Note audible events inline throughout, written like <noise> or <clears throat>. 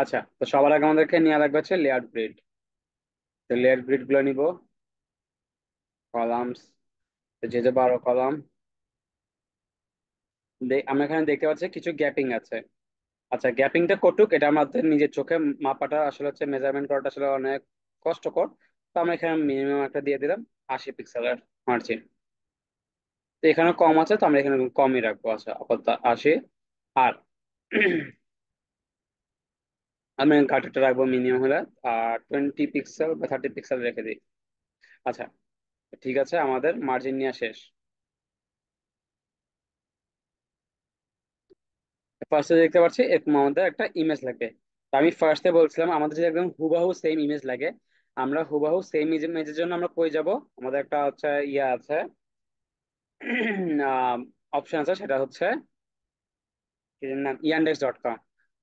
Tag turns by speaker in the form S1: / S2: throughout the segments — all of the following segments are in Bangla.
S1: আচ্ছা তো সবার আগে আমাদেরকে নেওয়া লাগবে হচ্ছে লেয়ার ব্রিড তো লেয়ার ব্রিড গুলো নিব কলামস যে যে বারো কলাম আমরা এখানে দেখতে পাচ্ছি কিছু গ্যাপিং আছে আচ্ছা গ্যাপিংটা কটুক এটা আমাদের নিজের চোখে মাপাটা আসলে হচ্ছে মেজারমেন্ট করাটা আসলে অনেক কষ্টকর তো আমি এখানে মিনিমাম একটা দিয়ে দিলাম আশি পিক্সেলের মার্জিন তো এখানে কম আছে তো আমরা এখানে কমই রাখবো আচ্ছা আপাতত আশি আর আমি ঘাটেটা রাখবো মিনিমাম হলে আর টোয়েন্টি পিক্সেল বা থার্টি পিক্সেল রেখে দিই আচ্ছা ঠিক আছে আমাদের মার্জিন নেওয়া শেষ ফার্স্টে দেখতে পাচ্ছি এরকম আমাদের একটা ইমেজ লাগবে তো আমি ফার্স্টে বলছিলাম আমাদের যদি একদম হুবাহু সেম ইমেজ লাগে আমরা হুবাহু সেম ইমেজের জন্য আমরা কই যাব আমাদের একটা হচ্ছে ইয়ে আছে অপশন <clears throat> আছে সেটা হচ্ছে নাম ইয়ান্ডেক্স ডট কম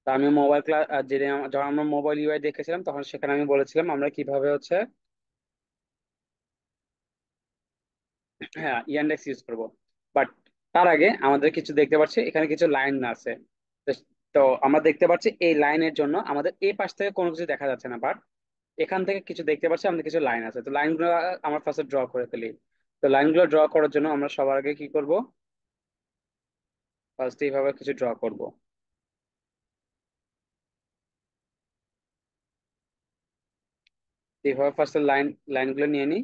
S1: তা আমি মোবাইল ক্লাস যেটা যখন আমরা মোবাইল ইউআই দেখেছিলাম তখন সেখানে আমি বলেছিলাম আমরা কিভাবে হচ্ছে হ্যাঁ ইয়ান্ডেক্স ইউজ করব বাট তার আগে আমাদের কিছু দেখতে পাচ্ছি এখানে কিছু লাইন আছে তো আমরা দেখতে পাচ্ছি এই লাইনের জন্য আমাদের এই পাশ থেকে কোনো কিছু দেখা যাচ্ছে না বাট এখান থেকে কিছু দেখতে পাচ্ছি আমাদের কিছু লাইন আছে তো লাইনগুলো আমরা ফার্স্টে ড্র করে ফেলি তো লাইনগুলো ড্র করার জন্য আমরা সবার আগে কি করব ফার্স্ট এইভাবে কিছু ড্র করব এভাবে ফার্স্টে লাইন লাইনগুলো নিয়ে নিই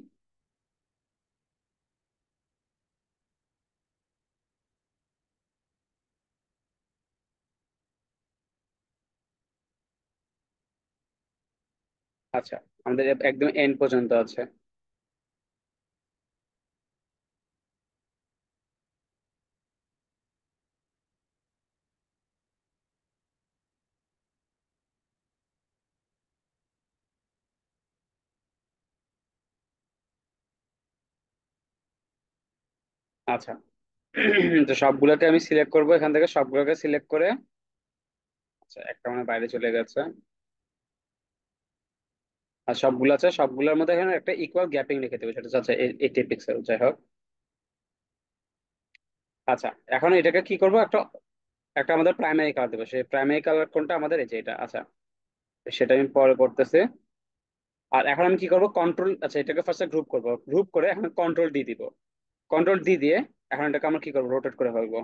S2: আচ্ছা আমাদের একদম এন্ড পর্যন্ত আছে
S1: আচ্ছা <clears throat> তো সবগুলোকে আমি সিলেক্ট করব এখান থেকে সবগুলোকে সিলেক্ট করে আচ্ছা একটা মানে বাইরে চলে গেছে আর সবগুলো আছে সবগুলোর মধ্যে এখানে একটা ইকুয়াল গ্যাপিং রেখে দেবে সেটা আচ্ছা এইটি পিক্সেল যাই হোক আচ্ছা এখন এটাকে কি করব একটা একটা আমাদের প্রাইমারি কালার দেবো সেই প্রাইমারি কালার কোনটা আমাদের এই যে এটা আচ্ছা সেটা আমি পরে করতেছি আর এখন আমি কি করবো কন্ট্রোল আচ্ছা এটাকে ফার্স্টে গ্রুপ করবো গ্রুপ করে এখন কন্ট্রোল ডি দিব কন্ট্রোল ডি দিয়ে এখন এটাকে আমরা কি করবো রোটেট করে ফেলবো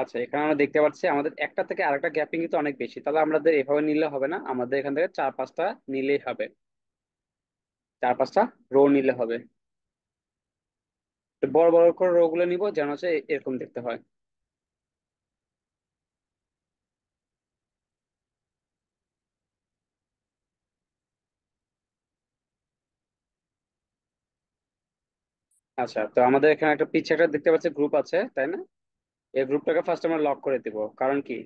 S1: আচ্ছা এখানে আমরা দেখতে পাচ্ছি আমাদের একটা থেকে আরেকটা গ্যাপিং কিন্তু অনেক বেশি তাহলে আমাদের এভাবে নিলে হবে না আমাদের এখান থেকে চার পাঁচটা নিলেই হবে চার পাঁচটা রো নিলে হবে বড় বড় করে গুলো নিব যেন হচ্ছে এরকম দেখতে হয় আচ্ছা তো আমাদের এখানে একটা পিছে একটা দেখতে পাচ্ছি গ্রুপ আছে তাই না এই গ্রুপটাকে ফার্স্ট আমরা লক করে দিব কারণ কি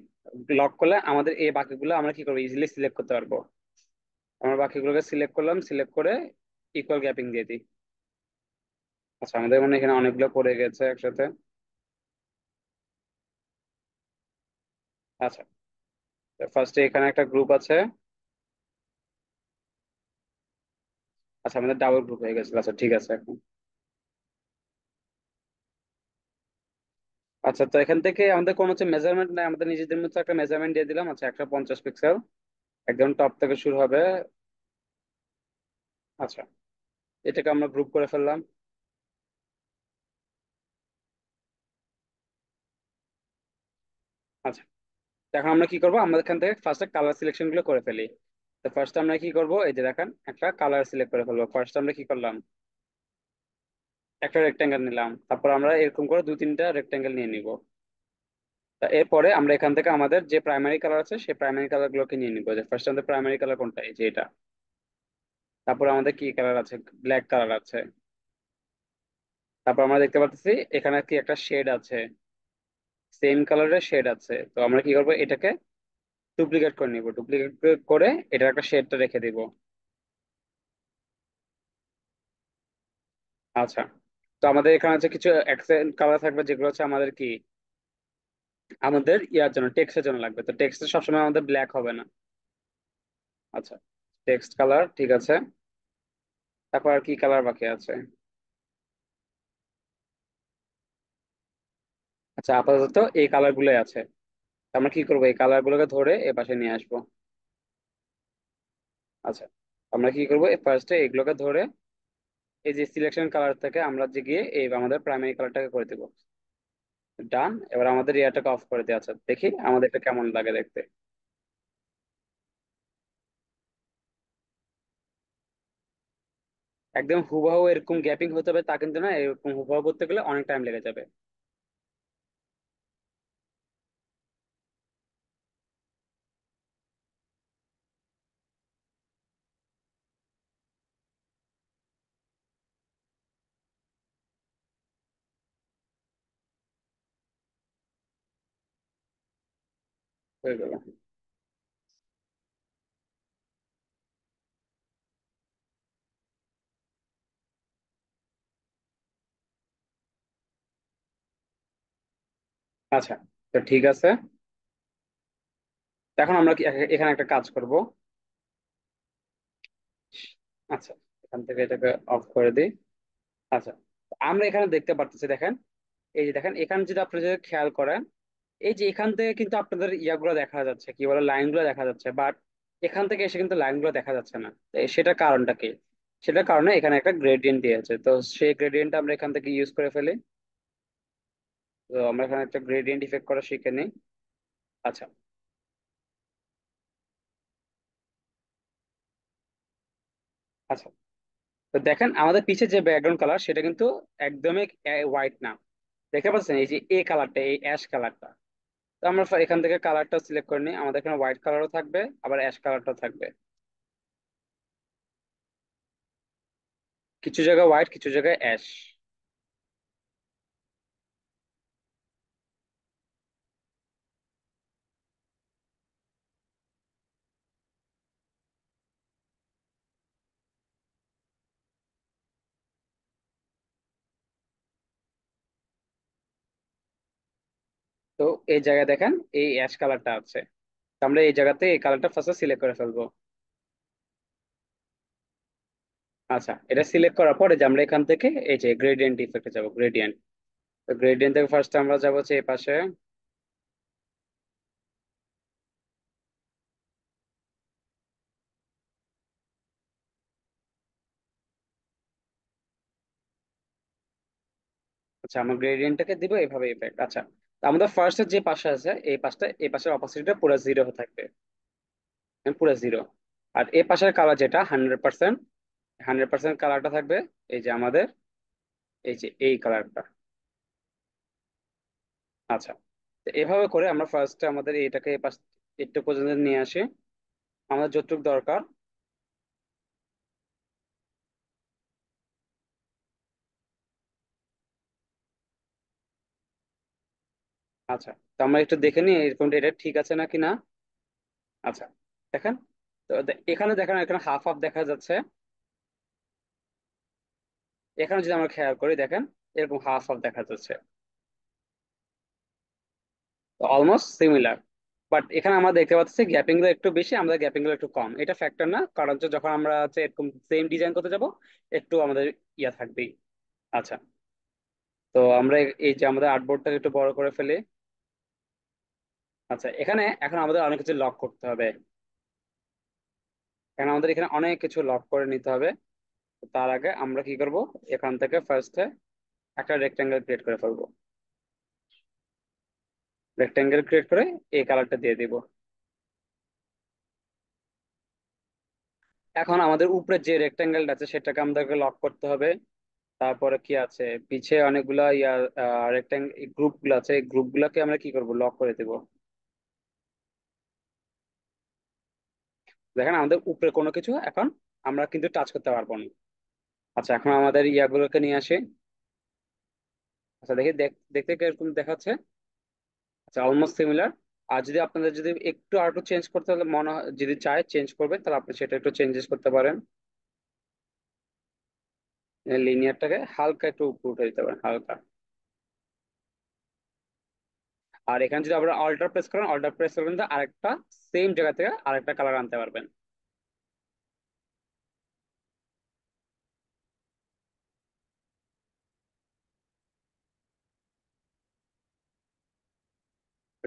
S1: লক করলে আমাদের এই বাকিগুলো আমরা কি করবো ইজিলি সিলেক্ট করতে পারবো আমরা বাকিগুলোকে সিলেক্ট করলাম সিলেক্ট করে ইকুয়াল গ্যাপিং দিয়ে দিই আচ্ছা আমাদের মানে এখানে অনেকগুলো পড়ে গেছে একসাথে
S2: আচ্ছা ফার্স্টে এখানে একটা গ্রুপ আছে আচ্ছা আমাদের ডাবল গ্রুপ হয়ে গেছিল আচ্ছা ঠিক আছে এখন
S1: আচ্ছা তো এখান থেকে আমাদের কোনো হচ্ছে মেজারমেন্ট নাই আমাদের নিজেদের মধ্যে একটা মেজারমেন্ট দিয়ে দিলাম আচ্ছা একশো পঞ্চাশ পিক্সেল একদম টপ থেকে শুরু হবে আচ্ছা এটাকে আমরা গ্রুপ করে ফেললাম আচ্ছা এখন আমরা কি করবো আমাদের এখান থেকে ফার্স্টে কালার সিলেকশন গুলো করে ফেলি তো ফার্স্ট আমরা কি করব এই যে দেখেন একটা কালার সিলেক্ট করে ফেলবো ফার্স্ট আমরা কি করলাম একটা রেক্টাঙ্গেল নিলাম তারপর আমরা এরকম করে দু তিনটা রেক্টাঙ্গেল নিয়ে নিব তা এরপরে আমরা এখান থেকে আমাদের যে প্রাইমারি কালার আছে সেই প্রাইমারি কালার গুলোকে নিয়ে নিবো যে ফার্স্ট আমাদের প্রাইমারি কালার কোনটা এই যে এটা তারপর আমাদের কি কালার আছে ব্ল্যাক কালার আছে তারপর আমরা দেখতে পাচ্ছি এখানে কি একটা শেড আছে সেম কালারের শেড আছে তো আমরা কি করবো এটাকে ডুপ্লিকেট করে নিব ডুপ্লিকেট করে এটার একটা শেডটা রেখে দিব আচ্ছা তো আমাদের এখানে হচ্ছে কিছু অ্যাকসেন্ট কালার থাকবে যেগুলো হচ্ছে আমাদের কি আমাদের ইয়ার জন্য টেক্সটের জন্য লাগবে তো টেক্সট সবসময় আমাদের ব্ল্যাক হবে না আচ্ছা টেক্সট কালার ঠিক আছে তারপর আর কি কালার বাকি আছে আচ্ছা আপাতত এই কালার গুলোই আছে আমরা কি করবো এই কালার গুলোকে ধরে এ পাশে নিয়ে আসবো আচ্ছা আমরা কি করবো ফার্স্টে এগুলোকে ধরে এই যে সিলেকশন কালার থেকে আমরা যে গিয়ে এই আমাদের প্রাইমারি কালারটাকে করে দেবো ডান এবার আমাদের ইয়াটাকে অফ করে দেওয়া আচ্ছা দেখি আমাদের এটা কেমন লাগে দেখতে একদম হুবাহু এরকম গ্যাপিং হতে হবে তা কিন্তু না এরকম হুবাহু করতে গেলে অনেক টাইম লেগে যাবে হয়ে গেল আচ্ছা তো ঠিক আছে এখন আমরা কি এখানে একটা কাজ করব আচ্ছা এখান থেকে এটাকে অফ করে দিই আচ্ছা আমরা এখানে দেখতে পারতেছি দেখেন এই যে দেখেন এখানে যদি আপনি যদি খেয়াল করেন এই যে এখান থেকে কিন্তু আপনাদের ইয়াগুলো দেখা যাচ্ছে কি বলে লাইনগুলো দেখা যাচ্ছে বাট এখান থেকে এসে কিন্তু লাইনগুলো দেখা যাচ্ছে না সেটা কারণটা কি সেটার কারণে এখানে একটা গ্রেডিয়েন্ট দিয়েছে তো সেই গ্রেডিয়েন্ট আমরা এখান থেকে ইউজ করে ফেলি তো আমরা এখানে একটা গ্রেডিয়েন্ট ইফেক্ট করা শিখে নিই আচ্ছা আচ্ছা তো দেখেন আমাদের পিছে যে ব্যাকগ্রাউন্ড কালার সেটা কিন্তু একদমই হোয়াইট না দেখতে পাচ্ছেন এই যে এ কালারটা এই অ্যাশ কালারটা তো আমরা এখান থেকে কালারটা সিলেক্ট করে নিই আমাদের এখানে হোয়াইট কালারও থাকবে আবার অ্যাশ কালারটা থাকবে কিছু জায়গায় হোয়াইট
S2: কিছু জায়গায় অ্যাশ
S1: তো এই জায়গায় দেখেন এই অ্যাশ কালারটা আছে আমরা এই জায়গাতে এই কালারটা ফার্স্টে সিলেক্ট করে ফেলবো আচ্ছা এটা সিলেক্ট করার পরে যে আমরা এখান থেকে এই যে গ্রেডিয়েন্ট ইফেক্টে যাবো গ্রেডিয়েন্ট তো গ্রেডিয়েন্ট থেকে ফার্স্ট আমরা যাবো হচ্ছে এই পাশে আচ্ছা আমার গ্রেডিয়েন্টটাকে দিব এভাবে ইফেক্ট আচ্ছা আমাদের ফার্স্টের যে পাশে আছে এই পাশটা এই পাশের অপোজিটটা পুরো জিরো হয়ে থাকবে মানে পুরো জিরো আর এ পাশের কালার যেটা হান্ড্রেড পার্সেন্ট হান্ড্রেড পার্সেন্ট কালারটা থাকবে এই যে আমাদের এই যে এই কালারটা আচ্ছা এভাবে করে আমরা ফার্স্টে আমাদের এটাকে এ পাশ একটু পর্যন্ত নিয়ে আসি আমাদের যতটুকু দরকার আচ্ছা তো আমরা একটু দেখে নিই এরকম এটা ঠিক আছে নাকি না আচ্ছা দেখেন তো এখানে দেখেন এখানে হাফ হাফ দেখা যাচ্ছে এখানে যদি আমরা খেয়াল করি দেখেন এরকম হাফ হাফ দেখা যাচ্ছে অলমোস্ট সিমিলার বাট এখানে আমরা দেখতে পাচ্ছি গ্যাপিং গুলো একটু বেশি আমাদের গ্যাপিং গুলো একটু কম এটা ফ্যাক্টর না কারণ হচ্ছে যখন আমরা হচ্ছে এরকম সেম ডিজাইন করতে যাব একটু আমাদের ইয়া থাকবেই আচ্ছা তো আমরা এই যে আমাদের আর্টবোর্ডটাকে একটু বড় করে ফেলি আচ্ছা এখানে এখন আমাদের অনেক কিছু লক করতে হবে এখানে আমাদের এখানে অনেক কিছু লক করে নিতে হবে তার আগে আমরা কি করব এখান থেকে ফার্স্টে একটা রেক্টাঙ্গেল ক্রিয়েট করে ফেলবো রেক্টাঙ্গেল ক্রিয়েট করে এই কালারটা দিয়ে দিব এখন আমাদের উপরে যে রেক্টাঙ্গেলটা আছে সেটাকে আমাদেরকে লক করতে হবে তারপরে কি আছে পিছে অনেকগুলা ইয়া রেক্টাঙ্গেল গ্রুপগুলো আছে এই গ্রুপগুলোকে আমরা কি করব লক করে দেবো দেখেন আমাদের উপরে কোনো কিছু এখন আমরা কিন্তু টাচ করতে পারবো না আচ্ছা এখন আমাদের ইয়াগুলোকে নিয়ে আসি আচ্ছা দেখি দেখতে কিরকম দেখাচ্ছে আচ্ছা অলমোস্ট সিমিলার আর যদি আপনাদের যদি একটু আর একটু চেঞ্জ করতে হলে মনে হয় যদি চায় চেঞ্জ করবে তাহলে আপনি সেটা একটু চেঞ্জেস করতে পারেন লিনিয়ারটাকে হালকা একটু উপরে উঠে দিতে পারেন হালকা আর এখানে যদি আপনারা অল্টার প্রেস করেন অল্টার প্রেস করবেন তো আরেকটা সেম জায়গা থেকে আরেকটা কালার আনতে পারবেন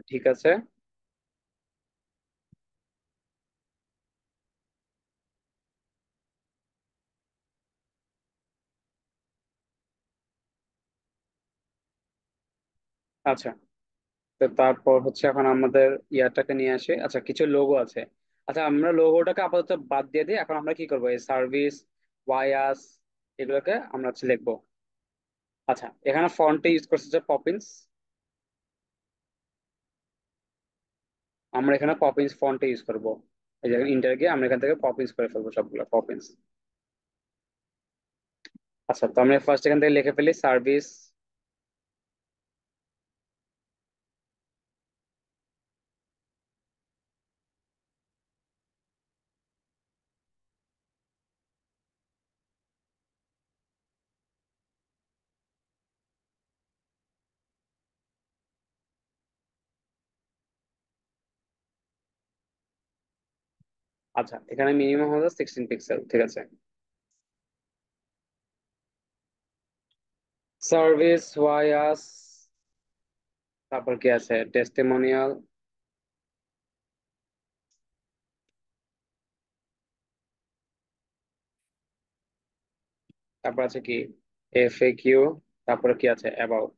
S1: ঠিক আছে আচ্ছা তো তারপর হচ্ছে এখন আমাদের ইয়াটাকে নিয়ে আসে আচ্ছা কিছু লোগো আছে আচ্ছা আমরা লোগোটাকে আপাতত বাদ দিয়ে দিই এখন আমরা কি করবো এই সার্ভিস ওয়াইয়াস এগুলোকে আমরা হচ্ছে লিখবো আচ্ছা এখানে ফন্টে ইউজ করছে যে পপিন্স আমরা এখানে পপিন্স ফন্টে ইউজ করবো এই যে ইন্টার গিয়ে আমরা এখান থেকে পপিন্স করে ফেলবো সবগুলো পপিন্স আচ্ছা তো আমরা ফার্স্ট এখান থেকে লিখে ফেলি সার্ভিস আচ্ছা এখানে মিনিমাম হবে সিক্সটিন পিক্সেল ঠিক আছে সার্ভিস ওয়াইয়াস তারপর কি আছে টেস্টিমোনিয়াল
S2: তারপর আছে কি এফ এ কিউ তারপরে কি আছে অ্যাবাউট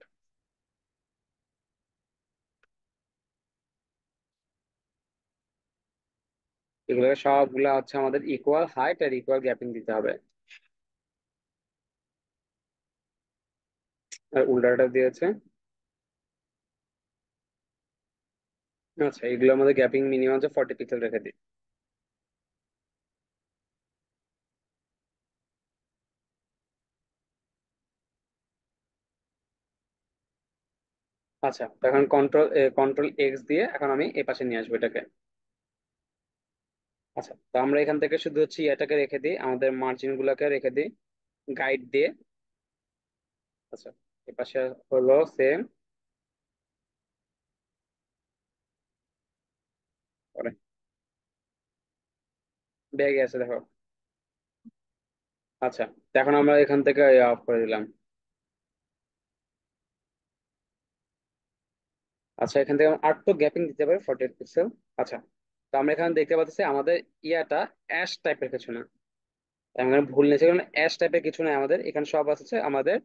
S1: এগুলো সবগুলো হচ্ছে আমাদের ইকুয়াল হাইট আর ইকুয়াল গ্যাপিং দিতে হবে আর
S2: উল্টাটা দিয়েছে
S1: আচ্ছা এগুলো আমাদের গ্যাপিং মিনিমাম হচ্ছে ফর্টি পিক্সেল রেখে দিই আচ্ছা এখন কন্ট্রোল কন্ট্রোল এক্স দিয়ে এখন আমি এ পাশে নিয়ে আসবো এটাকে আচ্ছা তো আমরা এখান থেকে শুধু হচ্ছে ইয়াটাকে রেখে দিই আমাদের মার্জিন গুলাকে রেখে দিই গাইড দিয়ে আচ্ছা এপাশে হলো সেম
S2: ব্যাগে আছে দেখো
S1: আচ্ছা এখন আমরা এখান থেকে অফ করে দিলাম আচ্ছা এখান থেকে আট তো গ্যাপিং দিতে পারে ফর্টি এইট পিক্সেল আচ্ছা আমরা এখানে দেখতে পাচ্ছি আমাদের ইয়াটা অ্যাশ টাইপের কিছু না এখানে ভুল নেছে কারণ অ্যাশ টাইপের কিছু না আমাদের এখানে সব আছে আমাদের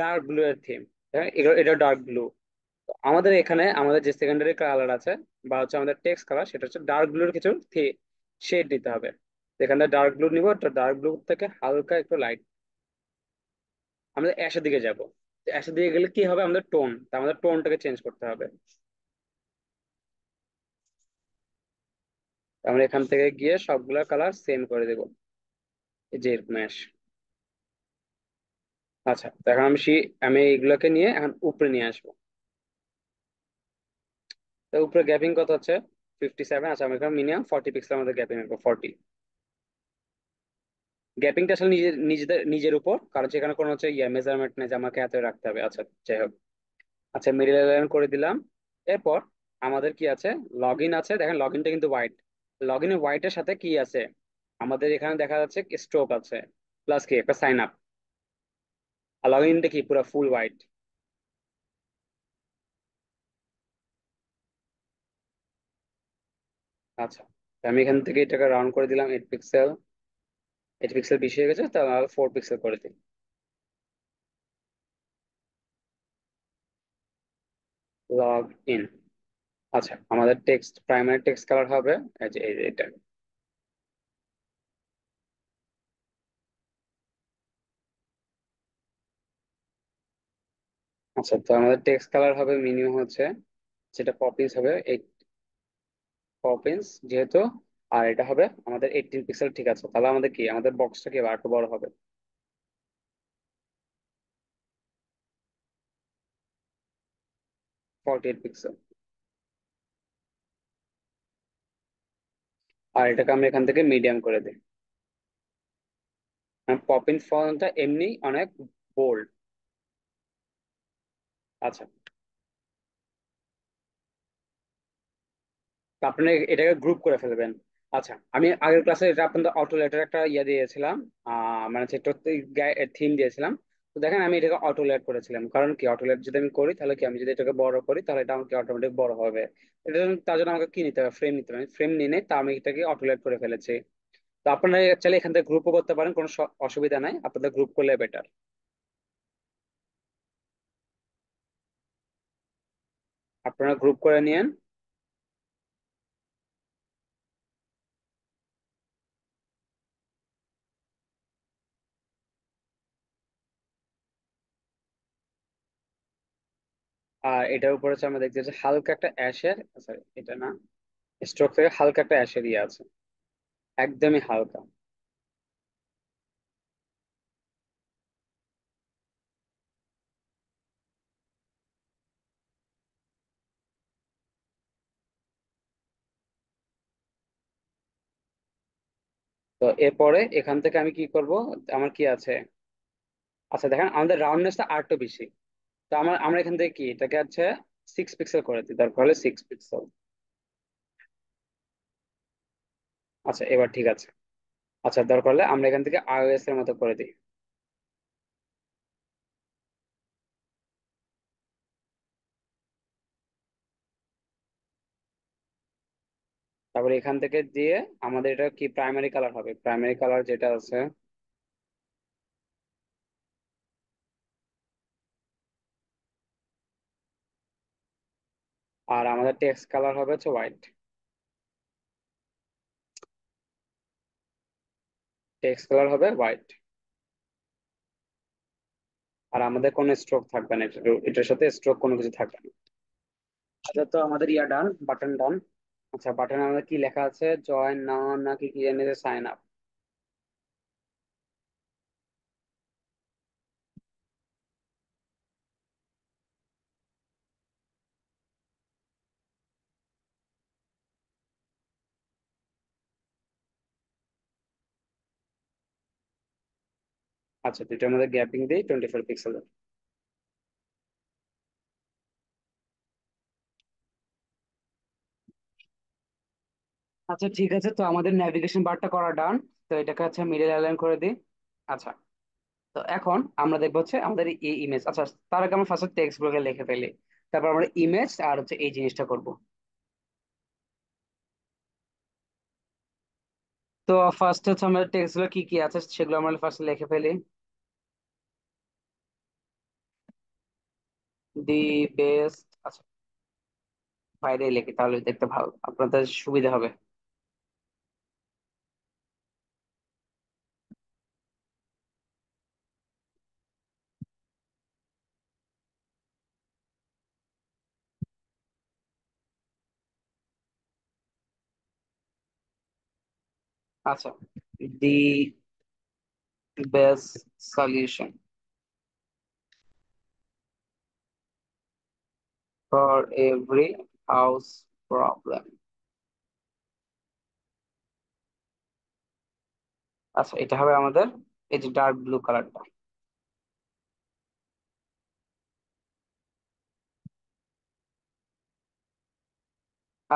S1: ডার্ক ব্লু এর থিম হ্যাঁ? এটা ডার্ক ব্লু আমাদের এখানে আমাদের যে সেকেন্ডারি কালার আছে বা হচ্ছে আমাদের টেক্সট কালার সেটা হচ্ছে ডার্ক ব্লুর কিছু শেড নিতে হবে এখানে ডার্ক ব্লু নিব তো ডার্ক ব্লু থেকে হালকা একটু লাইট আমরা অ্যাশের দিকে যাবো অ্যাশের দিকে গেলে কি হবে আমাদের টোন আমাদের টোনটাকে চেঞ্জ করতে হবে আমরা এখান থেকে গিয়ে সবগুলা কালার সেম করে দেব যে এরকম অ্যাশ আচ্ছা এখন আমি আমি এগুলোকে নিয়ে এখন উপরে নিয়ে আসবো তো উপরে গ্যাপিং কত হচ্ছে ফিফটি সেভেন আচ্ছা আমি এখানে মিনিমাম ফর্টি পিক্সেল আমাদের গ্যাপিং রাখবো ফর্টি গ্যাপিংটা আসলে নিজের নিজেদের নিজের উপর কারণ সেখানে কোনো হচ্ছে ইয়ে মেজারমেন্ট নেই যে আমাকে হাতে রাখতে হবে আচ্ছা যাই হোক আচ্ছা মিডিল লাইন করে দিলাম এরপর আমাদের কি আছে লগ ইন আছে দেখেন লগ ইনটা কিন্তু হোয়াইট লগইন হোয়াইটের সাথে কি আছে আমাদের এখানে দেখা যাচ্ছে স্ট্রোক আছে প্লাস কি একটা সাইন আপ আর লগ ইনটা কি পুরো ফুল হোয়াইট আচ্ছা আমি এখান থেকে এটাকে রাউন্ড করে দিলাম এইট পিক্সেল এইট পিক্সেল বেশি হয়ে গেছে তাহলে ফোর পিক্সেল করে দিই লগ ইন আচ্ছা আমাদের টেক্সট প্রাইমারি টেক্সট কালার হবে এই যে এটা আচ্ছা তো আমাদের টেক্সট কালার হবে মিনিমাম হচ্ছে যেটা পপিন্স হবে এইট পপিন্স যেহেতু আর এটা হবে আমাদের এইটিন পিক্সেল ঠিক আছে তাহলে আমাদের কি আমাদের বক্সটা কি একটু বড় হবে ফর্টি এইট পিক্সেল আর এটাকে আমরা এখান থেকে মিডিয়াম করে দিই পপিন ফন্টটা এমনি অনেক বোল্ড আচ্ছা আপনি এটাকে গ্রুপ করে ফেলবেন আচ্ছা আমি আগের ক্লাসে এটা আপনাদের অটো লেটার একটা ইয়ে দিয়েছিলাম মানে থিম দিয়েছিলাম তো দেখেন আমি এটাকে অটো লেয়ার করেছিলাম কারণ কি অটো লেয়ার যদি আমি করি তাহলে কি আমি যদি এটাকে বড় করি তাহলে এটা আমাকে অটোমেটিক বড় হবে এটা তার জন্য আমাকে কি নিতে হবে ফ্রেম নিতে হবে ফ্রেম নিয়ে তা আমি এটাকে অটো লেয়ার করে ফেলেছি তো আপনারা চাইলে এখান থেকে গ্রুপও করতে পারেন কোনো অসুবিধা নাই আপনাদের গ্রুপ করলে বেটার
S2: আপনারা গ্রুপ করে নিয়েন
S1: আর এটার উপরে হচ্ছে আমরা দেখতে যে হালকা একটা অ্যাশের সরি এটা না স্ট্রোক থেকে হালকা একটা অ্যাশের ইয়ে আছে একদমই হালকা তো এরপরে এখান থেকে আমি কি করব আমার কি আছে আচ্ছা দেখেন আমাদের রাউন্ডনেসটা আর একটু বেশি তো আমার আমরা এখান থেকে কি এটাকে আছে সিক্স পিক্সেল করে দিই দরকার হলে সিক্স পিক্সেল আচ্ছা এবার ঠিক আছে আচ্ছা দরকার হলে আমরা এখান থেকে আইওএস এর মতো করে দিই তারপরে এখান থেকে দিয়ে আমাদের এটা কি প্রাইমারি কালার হবে প্রাইমারি কালার যেটা আছে
S2: আর আমাদের টেক্সট কালার হবে হচ্ছে হোয়াইট
S1: টেক্সট কালার হবে হোয়াইট আর আমাদের কোনো স্ট্রোক থাকবে না এটার সাথে স্ট্রোক কোনো কিছু থাকবে না আচ্ছা তো আমাদের ইয়া ডান বাটন ডান আচ্ছা বাটনে আমাদের কি লেখা আছে জয়েন নাও না কি কি জানি সাইন আপ
S2: আচ্ছা দুইটার মধ্যে গ্যাপিং দিই টোয়েন্টি ফোর পিক্সেল
S1: আচ্ছা ঠিক আছে তো আমাদের ন্যাভিগেশন বারটা করা ডান তো এটাকে আচ্ছা মিডল অ্যালাইন করে দিই আচ্ছা তো এখন আমরা দেখবো হচ্ছে আমাদের এই ইমেজ আচ্ছা তার আগে আমরা ফার্স্ট টেক্সট বুকে লিখে ফেলি তারপর আমরা ইমেজ আর হচ্ছে এই জিনিসটা করবো তো ফার্স্ট হচ্ছে আমাদের টেক্সট গুলো কি কি আছে সেগুলো আমরা ফার্স্ট লিখে ফেলি দি বেস্ট আচ্ছা বাইরে লিখে তাহলে দেখতে ভালো আপনাদের সুবিধা হবে আচ্ছা the best solution
S2: for every
S1: house problem আচ্ছা এটা হবে আমাদের এই যে ডার্ক ব্লু কালারটা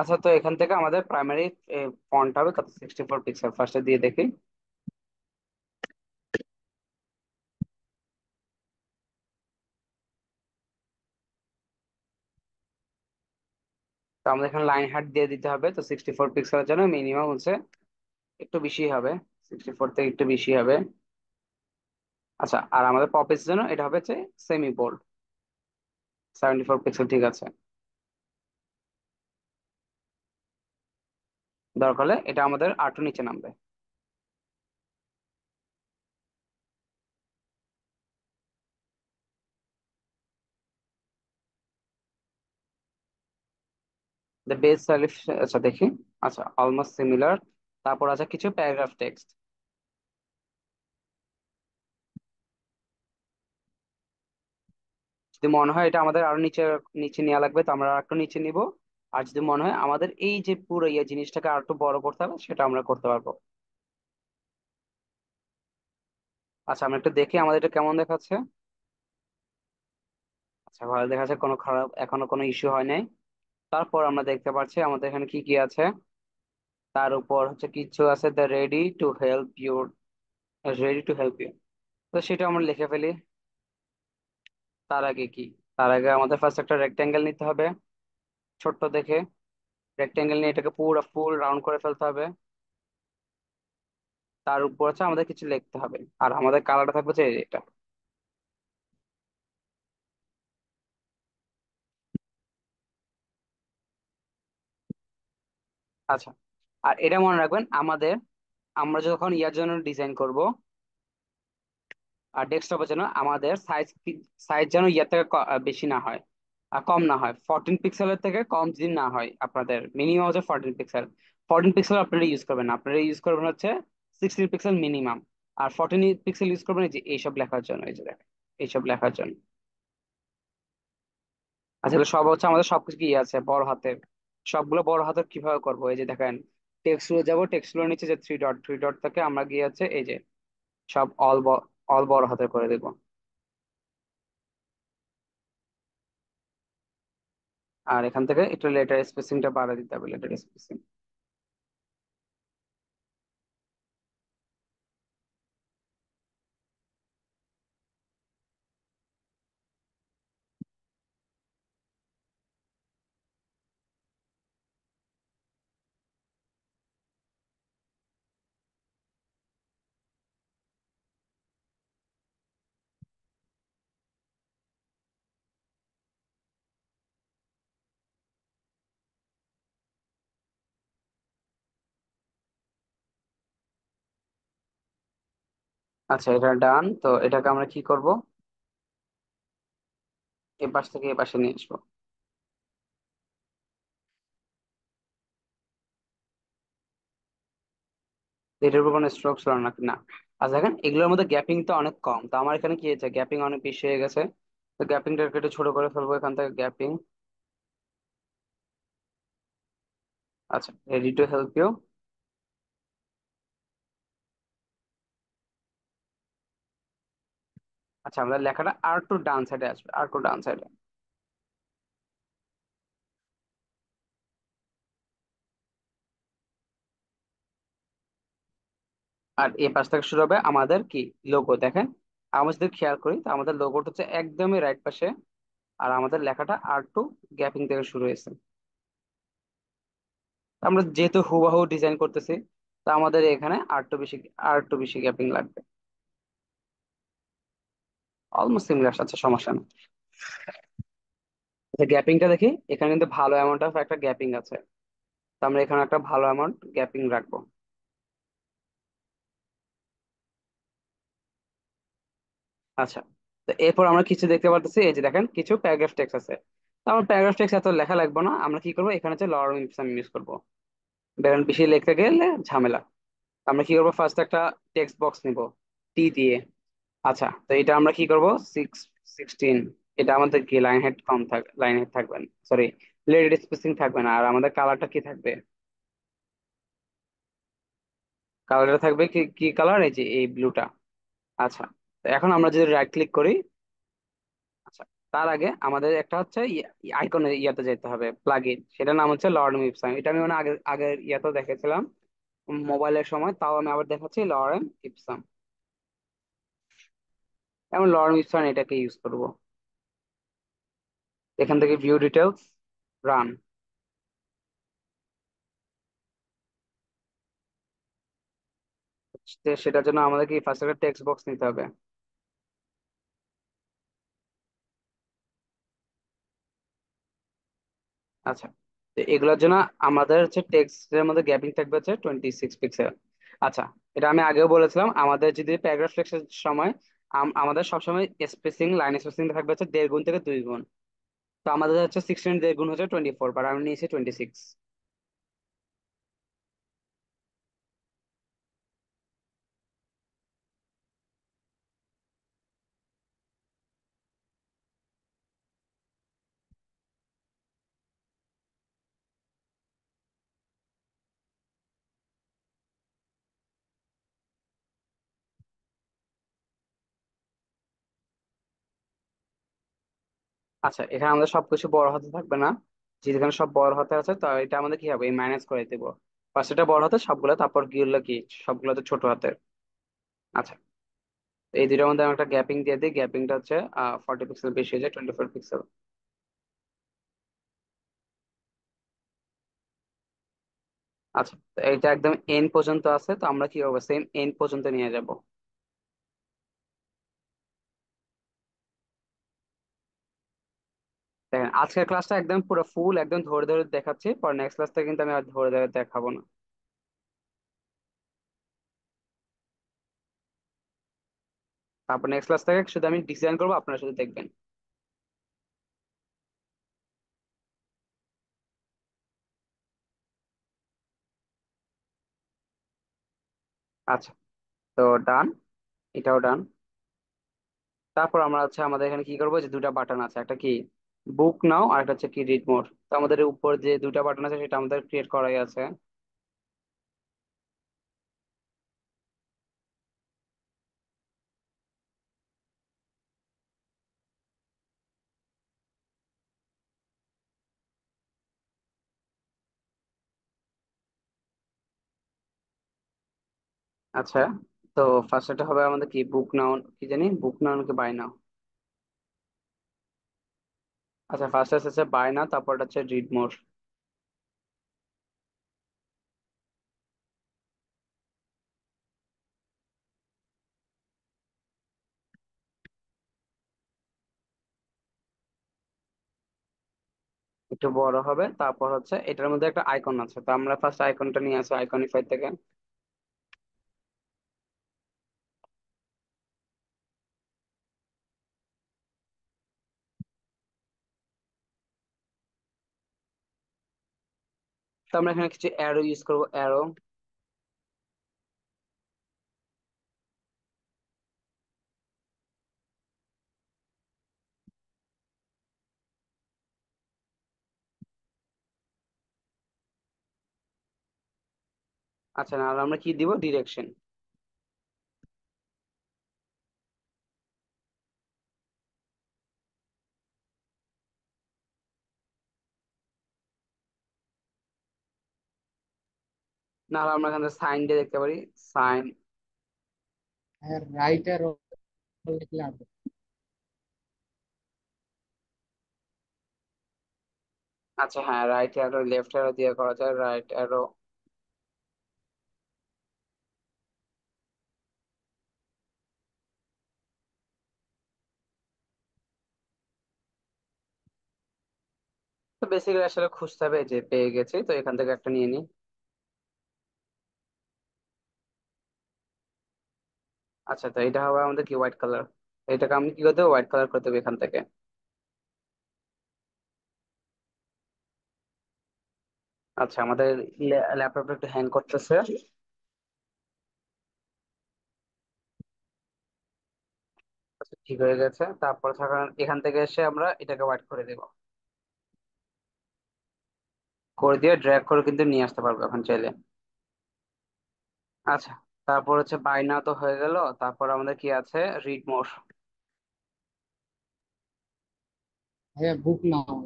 S1: আচ্ছা তো এখান থেকে আমাদের প্রাইমারি ফন্ট হবে কত সিক্সটি ফোর পিক্সেল ফার্স্টে দিয়ে দেখি তো আমাদের এখানে লাইন হাইট দিয়ে দিতে হবে তো সিক্সটি ফোর পিক্সেলের জন্য মিনিমাম হচ্ছে একটু বেশি হবে সিক্সটি ফোর থেকে একটু বেশি হবে আচ্ছা আর আমাদের পপিস জন্য এটা হবে semi bold seventy four pixel ঠিক আছে দরকার হলে এটা আমাদের আরটু নিচে নামবে দ্য বেস স্যালিফ আচ্ছা দেখি আচ্ছা অলমোস্ট সিমিলার তারপর আছে কিছু প্যারাগ্রাফ টেক্সট যদি মনে হয় এটা আমাদের আরো নিচে নিচে নেওয়া লাগবে তো আমরা একটু নিচে নিব আর যদি মনে হয় আমাদের এই যে পুরো ইয়ে জিনিসটাকে আর একটু বড় করতে হবে সেটা আমরা করতে পারবো আচ্ছা আমরা একটু দেখি আমাদের এটা কেমন দেখাচ্ছে আচ্ছা ভালো দেখাচ্ছে কোনো খারাপ এখনো কোনো ইস্যু হয় নাই তারপর আমরা দেখতে পাচ্ছি আমাদের এখানে কি কি আছে তার উপর হচ্ছে কিছু আছে the ready to help your ready to help you তো সেটা আমরা লিখে ফেলি তার আগে কি তার আগে আমাদের ফার্স্ট একটা রেক্ট্যাঙ্গেল নিতে হবে ছোট্ট দেখে রেক্টেঙ্গেল নিয়ে এটাকে পুরো ফুল রাউন্ড করে ফেলতে হবে তার উপর হচ্ছে আমাদের কিছু লিখতে হবে আর আমাদের কালারটা থাকবে যে এটা আচ্ছা আর এটা মনে রাখবেন আমাদের আমরা যখন ইয়ার জন্য ডিজাইন করব আর ডেস্কটপের জন্য আমাদের সাইজ সাইজ যেন ইয়ার থেকে বেশি না হয় কম না হয় ফরটিন পিক্সেলের থেকে কম যদি না হয় আপনাদের মিনিমাম হচ্ছে ফরটিন পিক্সেল ফরটিন পিক্সেল আপনারা ইউজ করবেন আপনারা ইউজ করবেন হচ্ছে সিক্সটিন পিক্সেল মিনিমাম আর ফরটিন পিক্সেল ইউজ করবেন এই যে এইসব লেখার জন্য এই যে দেখেন এইসব লেখার জন্য আচ্ছা সব হচ্ছে আমাদের সবকিছু কি আছে বড় হাতের সবগুলো বড় হাতের কিভাবে করবো এই যে দেখেন টেক্সট রুলে যাবো টেক্সট রুলের নিচে যে থ্রি ডট থ্রি ডট থেকে আমরা গিয়ে আছে এই যে সব অল অল বড় হাতের করে দেবো আর এখান থেকে একটু লেটার স্পেসিংটা বাড়া দিতে হবে লেটার স্পেসিং আচ্ছা এটা ডান তো এটাকে আমরা কি করব এ পাশ থেকে এ পাশে নিয়ে আসবো এটার উপর কোনো স্ট্রোক ছিল না না আর দেখেন এগুলোর মধ্যে গ্যাপিং তো অনেক কম তো আমার এখানে কি হয়েছে গ্যাপিং অনেক বেশি হয়ে গেছে তো গ্যাপিংটাকে একটু ছোট করে ফেলবো এখান থেকে গ্যাপিং আচ্ছা রেডি টু হেল্প ইউ আচ্ছা আমাদের লেখাটা আর টু ডান সাইডে আসবে আর টু ডান সাইডে আর এ পাশ থেকে শুরু হবে আমাদের কি লোগো দেখেন আমরা যদি খেয়াল করি তো আমাদের লোগোটা হচ্ছে একদমই রাইট পাশে আর আমাদের লেখাটা আর টু গ্যাপিং থেকে শুরু হয়েছে আমরা যেহেতু হুবাহু ডিজাইন করতেছি তো আমাদের এখানে আর টু বেশি আর টু বেশি গ্যাপিং লাগবে অলমোস্ট সিমিলার আচ্ছা সমস্যা না আচ্ছা, গ্যাপিংটা দেখি এখানে কিন্তু ভালো অ্যামাউন্ট অফ একটা গ্যাপিং আছে তো আমরা এখানে একটা ভালো অ্যামাউন্ট গ্যাপিং রাখবো আচ্ছা তো এরপর আমরা কিছু দেখতে পারতেছি এই যে দেখেন কিছু প্যারাগ্রাফ টেক্স আছে তো আমরা প্যারাগ্রাফ টেক্স এত লেখা লাগবো না আমরা কি করবো এখানে হচ্ছে লরার ইমপ্রেশন ইউজ করবো দেখেন বেশি লিখতে গেলে ঝামেলা আমরা কি করবো ফার্স্ট একটা টেক্সট বক্স নিব টি দিয়ে আচ্ছা তো এটা আমরা কি করব সিক্স সিক্সটিন এটা আমাদের কি লাইন হেড কম থাকবে লাইন হেড থাকবে সরি লেডেড স্পেসিং থাকবে না আর আমাদের কালারটা কি থাকবে কালারটা থাকবে কি কি কালার এই যে এই ব্লুটা আচ্ছা এখন আমরা যদি রাইট ক্লিক করি আচ্ছা তার আগে আমাদের একটা হচ্ছে আইকনের ইয়াতে যেতে হবে প্লাগইন সেটার নাম হচ্ছে লর্ড মিপস এটা আমি মানে আগে আগের ইয়াতে দেখেছিলাম মোবাইলের সময় তাও আমি আবার দেখাচ্ছি লরেন ইপসাম লর লরমিস্টন এটাকে ইউজ করব এখান থেকে ভিউ ডিটেলস রান সেটার জন্য আমাদেরকে ফার্স্ট একটা টেক্সট বক্স নিতে হবে আচ্ছা তো এগুলোর জন্য আমাদের হচ্ছে এর মধ্যে গ্যাপিং থাকবে হচ্ছে টোয়েন্টি সিক্স পিক্সেল আচ্ছা এটা আমি আগেও বলেছিলাম আমাদের যদি প্যারাগ্রাফ লেখার সময় আম- আমাদের সবসময় স্পেসিং লাইন স্পেসিং থাকবে হচ্ছে দেড় গুণ থেকে দুই গুণ তো আমাদের হচ্ছে সিক্সটিন দেড় গুণ হচ্ছে টোয়েন্টি ফোর বাট আমি নিয়েছি টোয়েন্টি সিক্স আচ্ছা এখানে আমাদের সবকিছু বড় হাতে থাকবে না যেখানে সব বড় হাতে আছে তো এটা আমাদের কি হবে এই মাইনাস করে দেব ফার্স্ট এটা বড় হাতে সবগুলো তারপর গিয়েগুলো কি সবগুলো তো ছোট হাতের আচ্ছা এই দুটোর মধ্যে আমি একটা গ্যাপিং দিয়ে দিই গ্যাপিংটা হচ্ছে ফর্টি পিক্সেল বেশি হয়ে যায় টোয়েন্টি ফোর পিক্সেল আচ্ছা এটা একদম এন পর্যন্ত আছে তো আমরা কি করবো সেম এন পর্যন্ত নিয়ে যাব দেখেন আজকের ক্লাসটা একদম পুরো ফুল একদম ধরে ধরে দেখাচ্ছি পর নেক্সট ক্লাসটা কিন্তু আমি আর ধরে ধরে দেখাবো না তারপর নেক্সট ক্লাস থেকে শুধু আমি ডিজাইন করবো আপনারা শুধু দেখবেন আচ্ছা তো ডান এটাও ডান তারপর আমরা আচ্ছা আমাদের এখানে কি করবো যে দুটা বাটন আছে একটা কি বুক নাও আর একটা হচ্ছে কি রিড মোর তো আমাদের উপর যে দুটা বাটন আছে সেটা আমাদের ক্রিয়েট করাই আছে আচ্ছা তো ফার্স্ট এটা হবে আমাদের কি বুক নাও কি জানি বুক নাও নাকি বাই নাও আচ্ছা ফার্স্ট আসছে বাই না তারপর হচ্ছে রিড মোর একটু বড় হবে তারপর হচ্ছে এটার মধ্যে একটা আইকন আছে তো আমরা ফার্স্ট আইকনটা নিয়ে আসবো আইকনিফাই থেকে তো আমরা এখানে কিছু অ্যারো ইউজ করব অ্যারো আচ্ছা আর আমরা কি দিব ডিরেকশন নাহলে আমরা এখানে সাইন দিয়ে দেখতে পারি সাইন লিখলাম আচ্ছা হ্যাঁ রাইট অ্যারো লেফট অ্যারো দিয়ে করা যায় রাইট অ্যারো বেসিক্যালি আসলে খুঁজতে হবে যে পেয়ে গেছি তো এখান থেকে একটা নিয়ে নিই আচ্ছা তো এটা হবে আমাদের কি হোয়াইট কালার এটাকে আমি কি করতে হোয়াইট কালার করতে হবে এখান থেকে আচ্ছা আমাদের ল্যাপটপটা একটু হ্যাং করতেছে আচ্ছা, ঠিক হয়ে গেছে তারপর এখান থেকে এসে আমরা এটাকে হোয়াইট করে দেব করে দিয়ে ড্র্যাগ করে কিন্তু নিয়ে আসতে পারবো এখন চাইলে আচ্ছা তারপর হচ্ছে বাই তো হয়ে গেল তারপর আমাদের কি আছে রিড মোর
S2: হ্যাঁ বুক নাও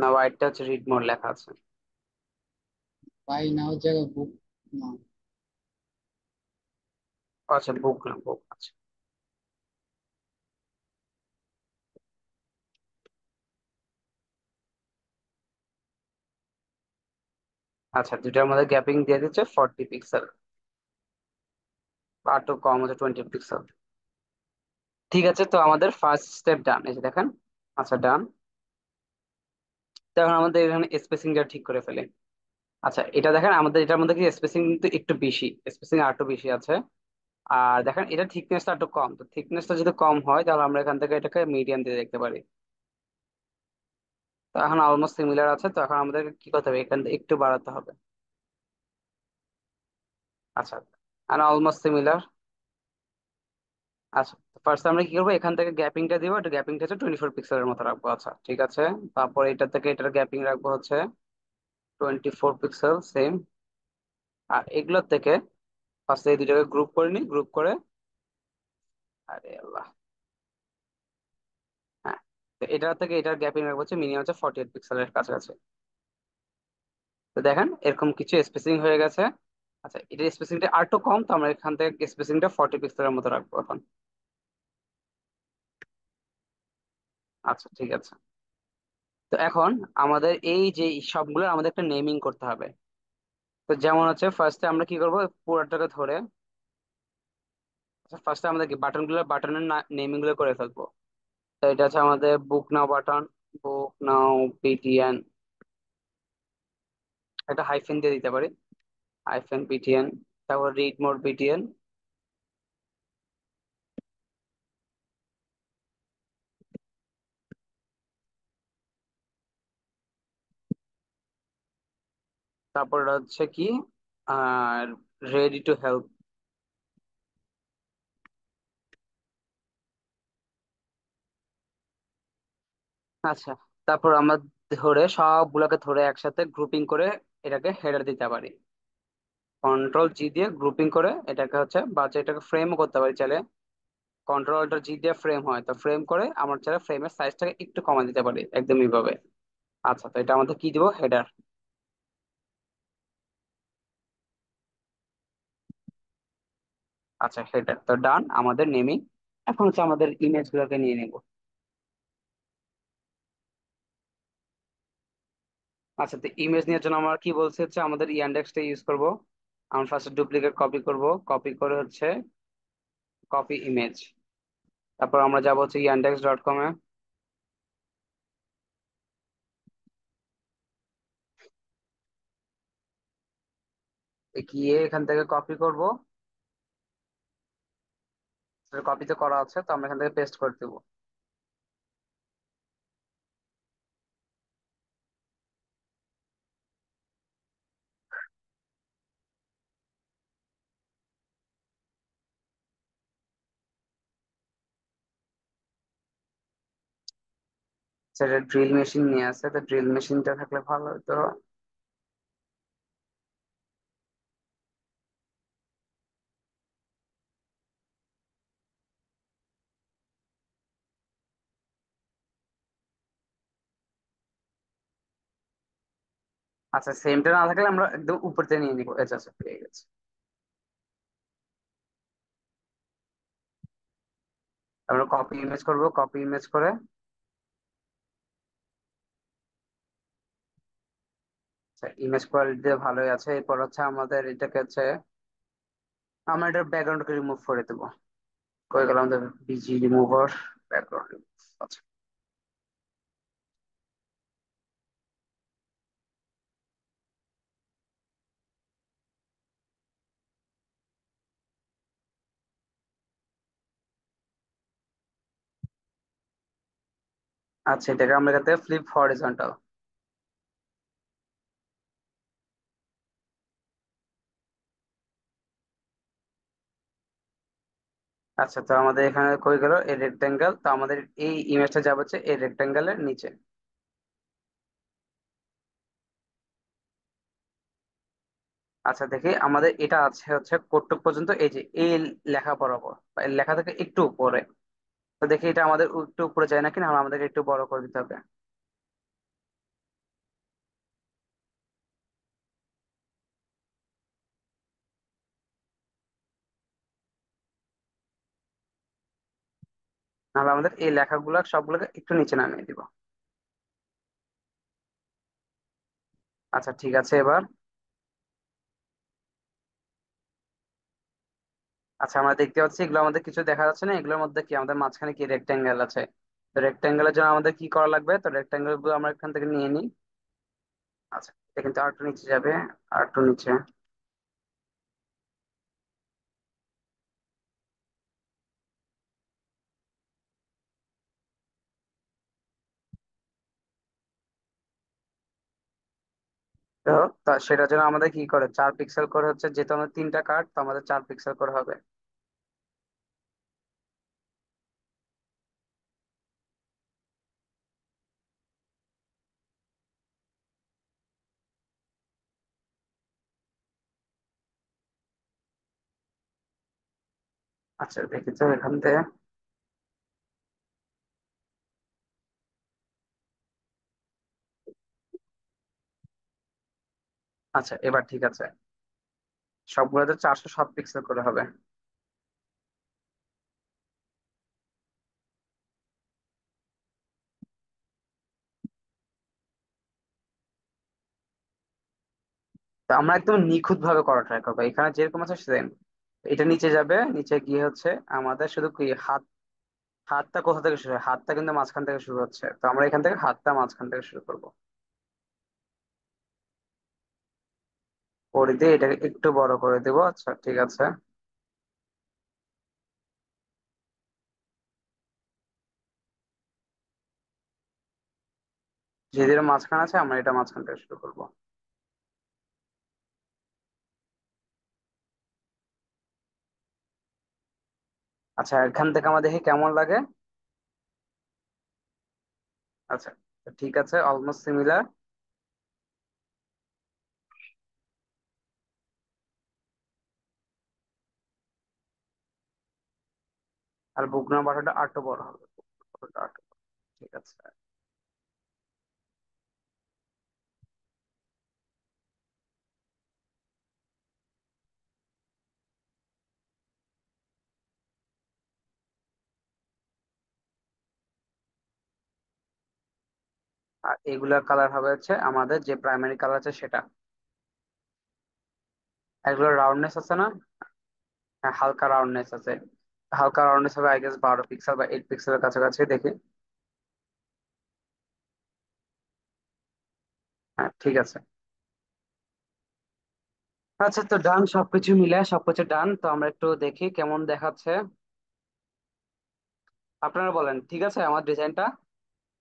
S1: না হোয়াইট টাচ রিড মোর লেখা আছে
S2: বাই নাও জায়গা বুক না আচ্ছা বুক না বুক আচ্ছা
S1: আচ্ছা দুইটার মধ্যে গ্যাপিং দিয়ে দিচ্ছে ফর্টি পিক্সেল আর টু কম হচ্ছে টোয়েন্টি পিক্সেল ঠিক আছে তো আমাদের ফার্স্ট স্টেপ ডান এই যে দেখেন আচ্ছা ডান তখন আমাদের এখানে স্পেসিংটা ঠিক করে ফেলে আচ্ছা এটা দেখেন আমাদের এটার মধ্যে কি স্পেসিং কিন্তু একটু বেশি স্পেসিং আর একটু বেশি আছে আর দেখেন এটা থিকনেসটা একটু কম তো থিকনেসটা যদি কম হয় তাহলে আমরা এখান থেকে এটাকে মিডিয়াম দিয়ে দেখতে পারি তো এখন অলমোস্ট সিমিলার আছে তো এখন আমাদেরকে কি করতে হবে এখান থেকে একটু বাড়াতে হবে আচ্ছা এখন অলমোস্ট সিমিলার আচ্ছা ফার্স্ট আমরা কি করবো এখান থেকে গ্যাপিংটা দিব একটা গ্যাপিংটা হচ্ছে টোয়েন্টি ফোর পিক্সেলের মতো রাখবো আচ্ছা ঠিক আছে তারপর এটা থেকে এটার গ্যাপিং রাখবো হচ্ছে টোয়েন্টি ফোর পিক্সেল সেম আর এগুলোর থেকে ফার্স্টে এই দুটাকে গ্রুপ করে নিই গ্রুপ করে আরে আল্লাহ তো এটা থেকে এটার গ্যাপিং রাখবো হচ্ছে মিনিমাম হচ্ছে ফর্টি এইট পিক্সেলের কাছাকাছি তো দেখেন এরকম কিছু স্পেসিং হয়ে গেছে আচ্ছা এটা স্পেসিংটা আর একটু কম তো আমরা এখান থেকে স্পেসিংটা ফর্টি পিক্সেলের মতো রাখবো এখন আচ্ছা ঠিক আছে তো এখন আমাদের এই যে সবগুলো আমাদের একটা নেমিং করতে হবে তো যেমন হচ্ছে ফার্স্টে আমরা কি করবো পুরাটাকে ধরে ফার্স্টে আমাদের বাটনগুলো বাটনের নেমিংগুলো করে ফেলবো তো এটা আছে আমাদের বুক নাও বাটন বুক নাও পিটিএন একটা হাইফেন দিয়ে দিতে পারি হাইফেন পিটিএন তারপর রিড মোর পিটিএন তারপর হচ্ছে কি আর রেডি টু হেল্প আচ্ছা তারপর আমরা ধরে সবগুলোকে ধরে একসাথে গ্রুপিং করে এটাকে হেডার দিতে পারি কন্ট্রোল জি দিয়ে গ্রুপিং করে এটাকে হচ্ছে বাচ্চা এটাকে ফ্রেম করতে পারি চাইলে কন্ট্রোলটা জি দিয়ে ফ্রেম হয় তো ফ্রেম করে আমরা চাইলে ফ্রেমের সাইজটাকে একটু কমা দিতে পারি একদমই ভাবে আচ্ছা তো এটা আমাদের কি দিব হেডার আচ্ছা হেডার তো ডান আমাদের নেমি এখন হচ্ছে আমাদের ইমেজ গুলোকে নিয়ে নেবো আচ্ছা তো ইমেজ নেওয়ার জন্য আমার কি বলছে হচ্ছে আমাদের ইয়ানডেক্সটা ইউজ করব আমরা ফার্স্টে ডুপ্লিকেট কপি করব কপি করে হচ্ছে কপি ইমেজ তারপর আমরা যাব হচ্ছে ইয়ানডেক্স ডট এ গিয়ে এখান থেকে কপি করব
S2: কপি তো করা আছে তো আমরা এখান থেকে পেস্ট করে দেবো সেটা ড্রিল মেশিন নিয়ে আসে
S1: তো ড্রিল মেশিনটা থাকলে ভালো হতো আচ্ছা সেমটা না থাকলে আমরা একদম উপর নিয়ে নিবো আচ্ছা আচ্ছা পেয়ে গেছে আমরা কপি ইমেজ করব কপি ইমেজ করে ইমেজ কোয়ালিটি ভালোই আছে এরপর হচ্ছে আমাদের এটাকে হচ্ছে আমরা এটার ব্যাকগ্রাউন্ডকে রিমুভ করে দেবো কই গেলাম আমাদের
S2: বিজি রিমুভার
S1: ব্যাকগ্রাউন্ড আচ্ছা আচ্ছা এটাকে আমরা এটাতে ফ্লিপ হরিজন্টাল আচ্ছা তো আমাদের এখানে কই গেল এই রেক্টাঙ্গেল তো আমাদের এই ইমেজটা যাবে হচ্ছে এই এর নিচে আচ্ছা দেখি আমাদের এটা আছে হচ্ছে কটুক পর্যন্ত এই যে এই লেখা বরাবর লেখা থেকে একটু উপরে তো দেখি এটা আমাদের একটু উপরে যায় নাকি না আমাদেরকে একটু বড় করে দিতে হবে নাহলে আমাদের এই লেখাগুলো সবগুলোকে একটু নিচে নামিয়ে দিব আচ্ছা ঠিক আছে এবার আচ্ছা আমরা দেখতে পাচ্ছি এগুলো আমাদের কিছু দেখা যাচ্ছে না এগুলোর মধ্যে কি আমাদের মাঝখানে কি রেক্ট্যাঙ্গেল আছে তো রেক্ট্যাঙ্গেলের জন্য আমাদের কি করা লাগবে তো রেক্ট্যাঙ্গেল গুলো আমরা এখান থেকে নিয়ে নিই আচ্ছা এখান কিন্তু আর একটু নিচে যাবে আর একটু নিচে তো তা সেটার জন্য আমাদের কি করে চার পিক্সেল করে হচ্ছে যেহেতু আমাদের তিনটা কার্ড তো আমাদের চার পিক্সেল করে হবে
S2: আচ্ছা দেখি তো এখান থেকে
S1: আচ্ছা এবার ঠিক আছে সবগুলোতে চারশো সাত পিক্সেল করে হবে তা আমরা একদম নিখুঁত ভাবে করা ট্রাই করবো এখানে যেরকম আছে সেম এটা নিচে যাবে নিচে গিয়ে হচ্ছে আমাদের শুধু কি হাত হাতটা কোথা থেকে শুরু হয় হাতটা কিন্তু মাঝখান থেকে শুরু হচ্ছে তো আমরা এখান থেকে হাতটা মাঝখান থেকে শুরু করবো করে দিয়ে এটাকে একটু বড় করে দেবো আচ্ছা ঠিক আছে যে মাঝখান আছে আমরা এটা মাঝখানটা শুরু করবো আচ্ছা এখান থেকে আমার দেখে কেমন লাগে আচ্ছা ঠিক আছে অলমোস্ট সিমিলার আর বুকনা বাটাটা আটো বড় হবে ঠিক আছে আর এগুলা কালার হবে হচ্ছে আমাদের যে প্রাইমারি কালার আছে সেটা এগুলো রাউন্ডনেস আছে না হ্যাঁ হালকা রাউন্ডনেস আছে হালকা অরেঞ্জ হবে আই গেস বারো পিক্সেল বা এইট পিক্সেলের কাছাকাছি দেখি হ্যাঁ ঠিক আছে আচ্ছা তো ডান সবকিছু মিলে সবকিছু ডান তো আমরা একটু দেখি কেমন দেখাচ্ছে আপনারা বলেন ঠিক আছে আমার ডিজাইনটা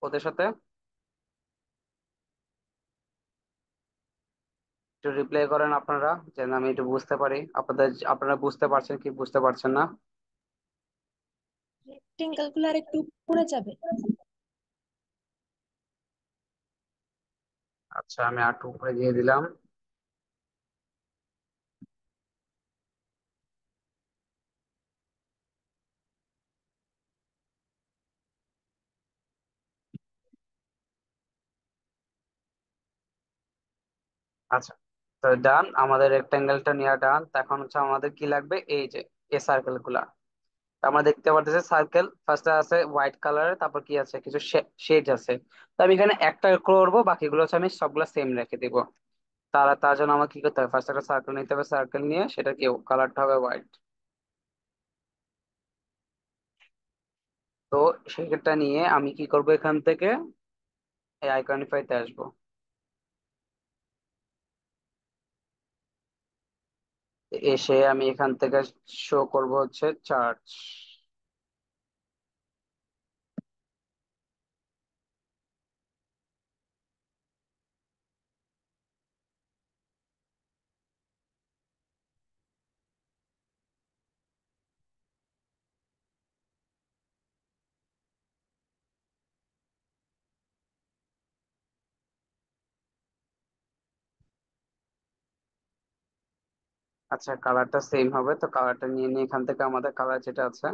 S1: ওদের সাথে একটু রিপ্লাই করেন আপনারা যেন আমি একটু বুঝতে পারি আপনাদের আপনারা বুঝতে পারছেন কি বুঝতে পারছেন না
S2: রেক্টেঙ্গেল গুলো আর একটু উপরে যাবে
S1: আচ্ছা আমি আট উপরে দিয়ে দিলাম আচ্ছা তো ডান আমাদের রেক্টেঙ্গেলটা নেওয়া ডান এখন হচ্ছে আমাদের কি লাগবে এই যে এ সার্কেল গুলা আমরা দেখতে পারতেছি সার্কেল ফার্স্টে আছে হোয়াইট কালার তারপর কি আছে কিছু শেড আছে তো আমি এখানে একটা করবো বাকিগুলো হচ্ছে আমি সবগুলো সেম রেখে দিব তার তার জন্য আমার কি করতে হবে ফার্স্ট একটা সার্কেল নিতে হবে সার্কেল নিয়ে সেটা কি কালারটা হবে হোয়াইট তো সেটা নিয়ে আমি কি করব এখান থেকে এই আইকনিফাইতে আসবো এসে আমি এখান থেকে শো করব হচ্ছে চার্চ আচ্ছা কালারটা সেম হবে তো কালারটা নিয়ে নিয়ে এখান থেকে আমাদের কালার যেটা আছে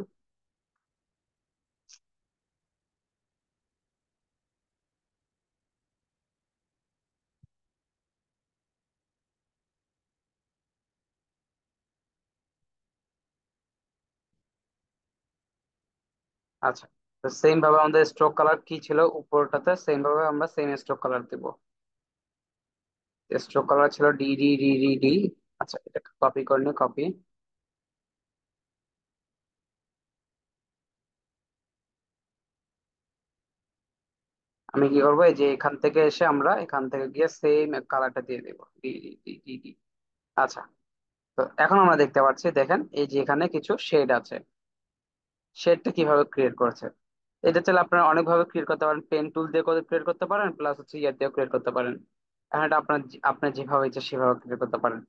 S1: আচ্ছা তো সেম ভাবে আমাদের স্ট্রোক কালার কি ছিল উপরটাতে সেম ভাবে আমরা সেম স্ট্রোক কালার দিব স্ট্রোক কালার ছিল D D D D D আচ্ছা এটা কপি করে কপি আমি কি করবো এই যে এখান থেকে এসে আমরা এখান থেকে গিয়ে সেম কালারটা দিয়ে দেবো আচ্ছা তো এখন আমরা দেখতে পাচ্ছি দেখেন এই যে এখানে কিছু শেড আছে শেডটা কিভাবে ক্রিয়েট করেছে এটা চাইলে আপনারা অনেকভাবে ক্রিয়েট করতে পারেন পেন টুল দিয়ে ক্রিয়েট করতে পারেন প্লাস হচ্ছে ইয়ার দিয়েও ক্রিয়েট করতে পারেন এখন এটা আপনার আপনার যেভাবে ইচ্ছা সেভাবে ক্রিয়েট করতে পারেন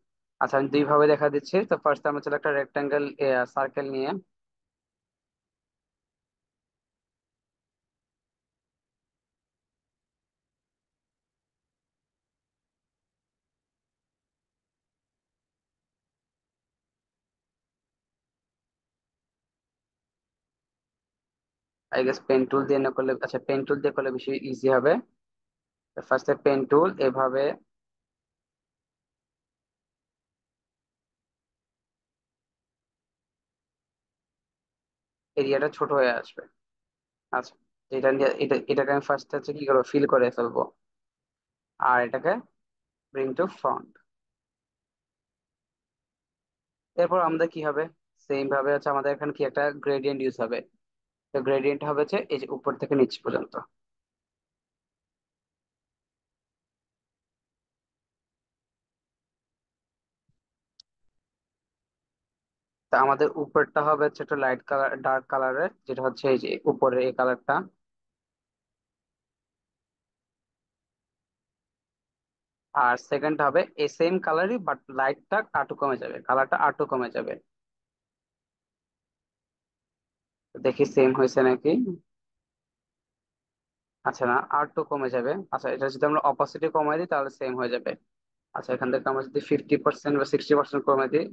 S1: আচ্ছা আমি দুইভাবে দেখা দিচ্ছি তো ফার্স্ট আমরা চলো একটা রেক্টাঙ্গেল সার্কেল নিয়ে আই গেস পেন টুল দিয়ে না করলে আচ্ছা পেন টুল দিয়ে করলে বেশি ইজি হবে ফার্স্টে পেন টুল এভাবে এরিয়াটা ছোট হয়ে আসবে আচ্ছা এটা নিয়ে- এটা এটাকে আমি ফার্স্ট হচ্ছে কি করবো ফিল করে ফেলবো আর এটাকে ব্রিং টু ফ্রন্ট এরপর আমাদের কি হবে সেম ভাবে হচ্ছে আমাদের এখানে কি একটা গ্রেডিয়েন্ট ইউজ হবে তো গ্রেডিয়েন্ট হবে হচ্ছে এই যে উপর থেকে নিচ পর্যন্ত তা আমাদের উপরটা হবে হচ্ছে একটা লাইট কালার ডার্ক কালারের যেটা হচ্ছে এই যে উপরে এই কালারটা আর সেকেন্ড হবে এই সেম কালারই বাট লাইটটা আটু কমে যাবে কালারটা আটু কমে যাবে দেখি সেম হয়েছে নাকি আচ্ছা না আটু কমে যাবে আচ্ছা এটা যদি আমরা অপোজিটে কমাই দিই তাহলে সেম হয়ে যাবে আচ্ছা এখান থেকে আমরা যদি ফিফটি পার্সেন্ট বা সিক্সটি পার্সেন্ট কমে দিই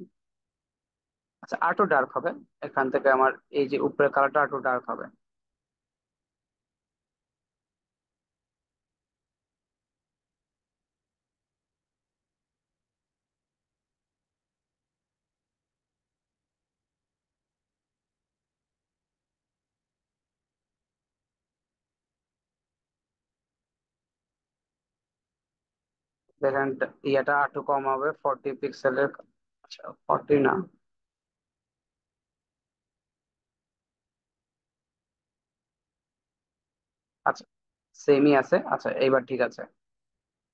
S1: আচ্ছা আটও ডার্ক হবে এখান থেকে আমার এই যে উপরের কালারটা আটও ডার্ক হবে দেখেন ইয়েটা আটু কম হবে ফর্টি পিক্সেলের আচ্ছা ফর্টি না সেমই আছে আচ্ছা এইবার ঠিক আছে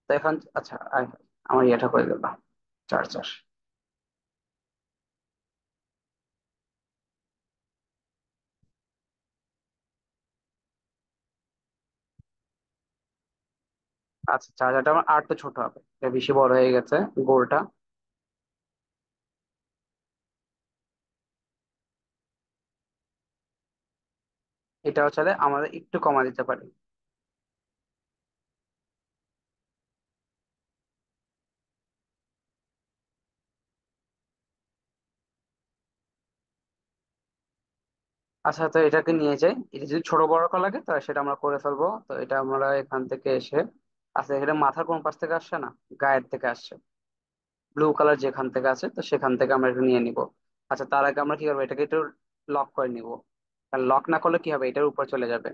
S1: তো এখন আচ্ছা আমার ইয়েটা করে দেবা চার চার আচ্ছা চার্জারটা আমার তো ছোট হবে এটা বেশি বড় হয়ে গেছে গোলটা এটা হচ্ছে আমাদের একটু কমা দিতে পারি আচ্ছা তো এটাকে নিয়ে যাই এটা যদি ছোট বড় করা লাগে তাহলে সেটা আমরা করে ফেলবো তো এটা আমরা এখান থেকে এসে আচ্ছা এখানে মাথার কোন পাশ থেকে আসছে না গায়ের থেকে আসছে ব্লু কালার যেখান থেকে আছে তো সেখান থেকে আমরা এটা নিয়ে নিব আচ্ছা তার আগে আমরা কি করবো এটাকে একটু লক করে নিব লক না করলে কি হবে এটার উপর চলে যাবে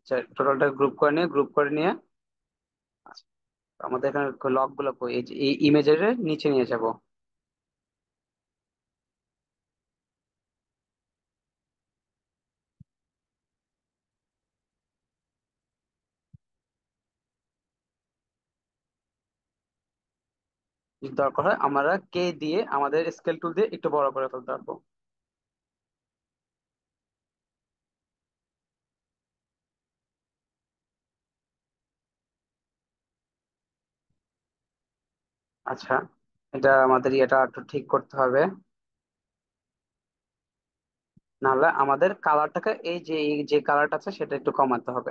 S1: আচ্ছা টোটালটা গ্রুপ করে নিয়ে গ্রুপ করে নিয়ে আচ্ছা, আমাদের এখানে লকগুলো এই ইমেজের নিচে নিয়ে যাব দরকার হয় আমরা কে দিয়ে আমাদের স্কেল টুল দিয়ে একটু বড় করে ফেলতে পারবো আচ্ছা এটা আমাদের এটা একটু ঠিক করতে হবে নাহলে আমাদের কালারটাকে এই যে এই যে কালারটা আছে সেটা একটু কমাতে হবে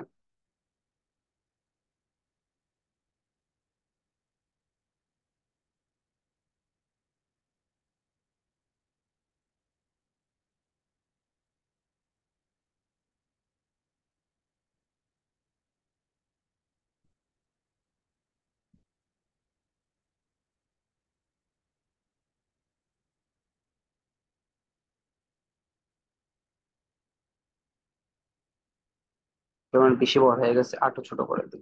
S2: যেমন বেশি বড় হয়ে গেছে আটও ছোট করে দিই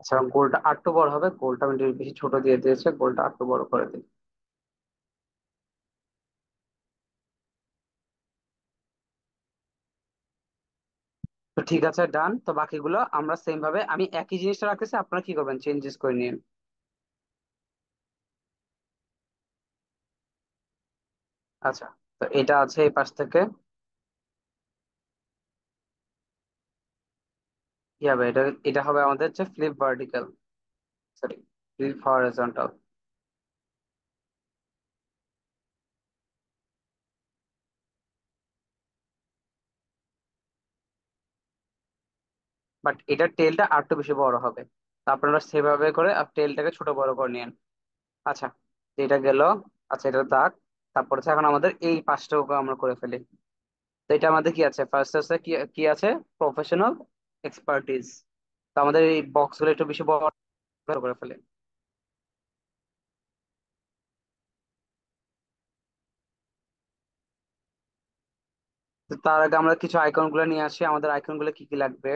S1: আচ্ছা গোলটা আটটু বড় হবে গোলটা আমি বেশি ছোট দিয়ে দিয়েছে গোলটা আটটু বড় করে দিই তো ঠিক আছে ডান তো বাকিগুলো আমরা সেম ভাবে আমি একই জিনিসটা রাখতেছি আপনারা কি করবেন চেঞ্জেস করে নিন আচ্ছা তো এটা আছে এই পাশ থেকে কি হবে এটা এটা হবে আমাদের হচ্ছে flip vertical sorry flip horizontal but এটার টেলটা আর একটু বেশি বড় হবে তা আপনারা সেভাবে করে টেলটাকে ছোট বড় করে নিন আচ্ছা এটা গেল আচ্ছা এটা দাগ তারপরে এখন আমাদের এই পাঁচটাও আমরা করে ফেলি তো এটা আমাদের কি আছে ফার্স্ট আছে কি কি আছে প্রফেশনাল এক্সপার্টিস তো আমাদের এই বক্সগুলো একটু বেশি বড় করে ফেলে তার আগে আমরা কিছু আইকন গুলো নিয়ে আসি আমাদের আইকন গুলো কি কি লাগবে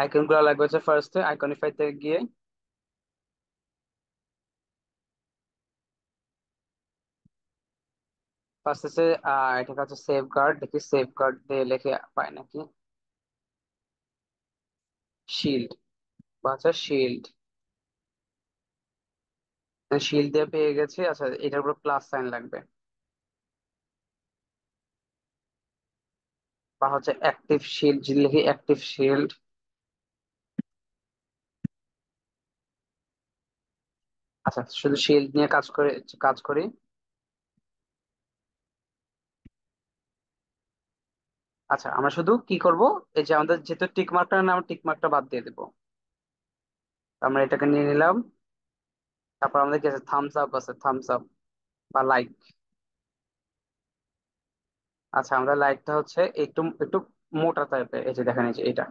S1: আইকন গুলো লাগবে হচ্ছে ফার্স্টে আইকনিফাইতে গিয়ে ফার্স্ট এটা হচ্ছে সেফ গার্ড দেখি সেফ গার্ড দিয়ে লেখে পায় নাকি শিল্ড আচ্ছা শিল্ড শিল্ড দিয়ে পেয়ে গেছি আচ্ছা এটার উপর প্লাস সাইন লাগবে বা হচ্ছে অ্যাক্টিভ শিল্ড যদি লিখি অ্যাক্টিভ শিল্ড আচ্ছা শুধু শিল্ড নিয়ে কাজ করে কাজ করি আচ্ছা আমরা শুধু কি করব এই যে আমাদের যেহেতু টিক মার্কটা না আমরা টিক মার্কটা বাদ দিয়ে দেবো আমরা এটাকে নিয়ে নিলাম তারপর আমাদের কি আছে থামস আপ আছে থামস আপ বা লাইক আচ্ছা আমরা লাইকটা হচ্ছে একটু একটু মোটা টাইপের এই যে দেখেন এই যে এটা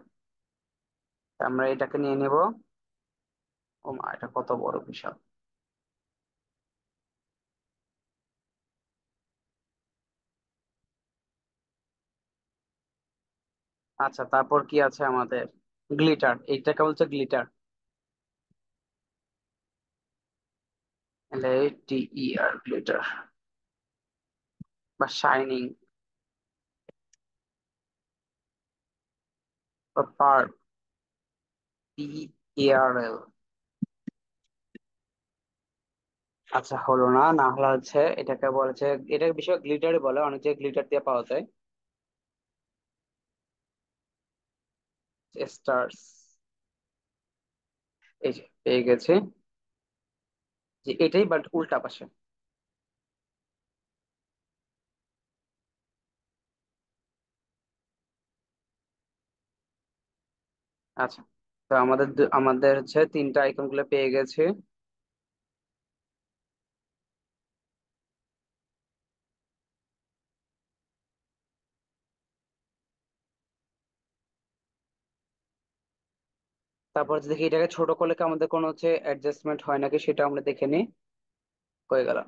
S1: আমরা এটাকে নিয়ে নিব ও মা এটা কত বড় বিষয় আচ্ছা তারপর কি আছে আমাদের গ্লিটার এইটাকে বলছে glitter L T E R glitter
S2: বা শাইনিং
S1: বা pearl P E A R L হলো না না হলে হচ্ছে এটাকে বলেছে এটা বিষয়ে গ্লিটারই বলে অনেক যে গ্লিটার দিয়ে পাওয়া যায় স্টার্স এই যে পেয়ে গেছে যে এটাই বাট উল্টা পাশে আচ্ছা তো আমাদের আমাদের হচ্ছে তিনটা আইকন গুলো পেয়ে গেছে তারপর দেখি এটাকে ছোট করলে কি আমাদের কোনো হচ্ছে অ্যাডজাস্টমেন্ট হয় নাকি সেটা আমরা দেখে নিই হয়ে গেল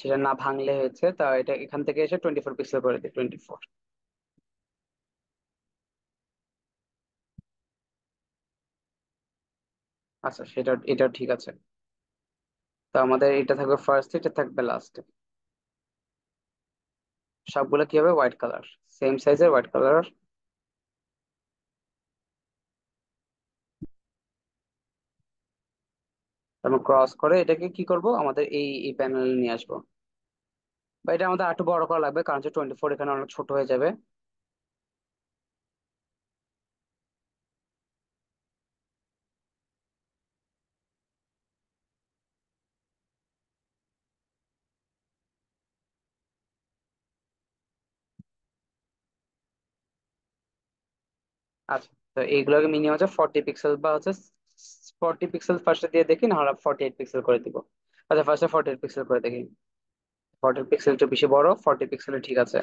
S1: সেটা না ভাঙলে হয়েছে তা এটা এখান থেকে এসে টোয়েন্টি ফোর পিক্সেল করে দিই টোয়েন্টি ফোর আচ্ছা সেটা এটা ঠিক আছে তো আমাদের এটা থাকবে ফার্স্ট এটা থাকবে লাস্ট সবগুলো কি হবে হোয়াইট কালার সেম সাইজের হোয়াইট কালার তারপর ক্রস করে এটাকে কি করব আমাদের এই এই প্যানেলে নিয়ে আসবো বা এটা আমাদের একটু বড় করা লাগবে কারণ হচ্ছে টোয়েন্টি ফোর এখানে অনেক ছোট হয়ে যাবে আচ্ছা তো এইগুলোকে মিনিমাম হচ্ছে ফর্টি পিক্সেল বা হচ্ছে ফর্টি পিক্সেল ফার্স্টে দিয়ে দেখি না ফর্টি এইট পিক্সেল করে দিব আচ্ছা ফার্স্টে ফর্টি এইট পিক্সেল করে দেখি ফর্টি পিক্সেল একটু বেশি বড় ফর্টি পিক্সেলে ঠিক আছে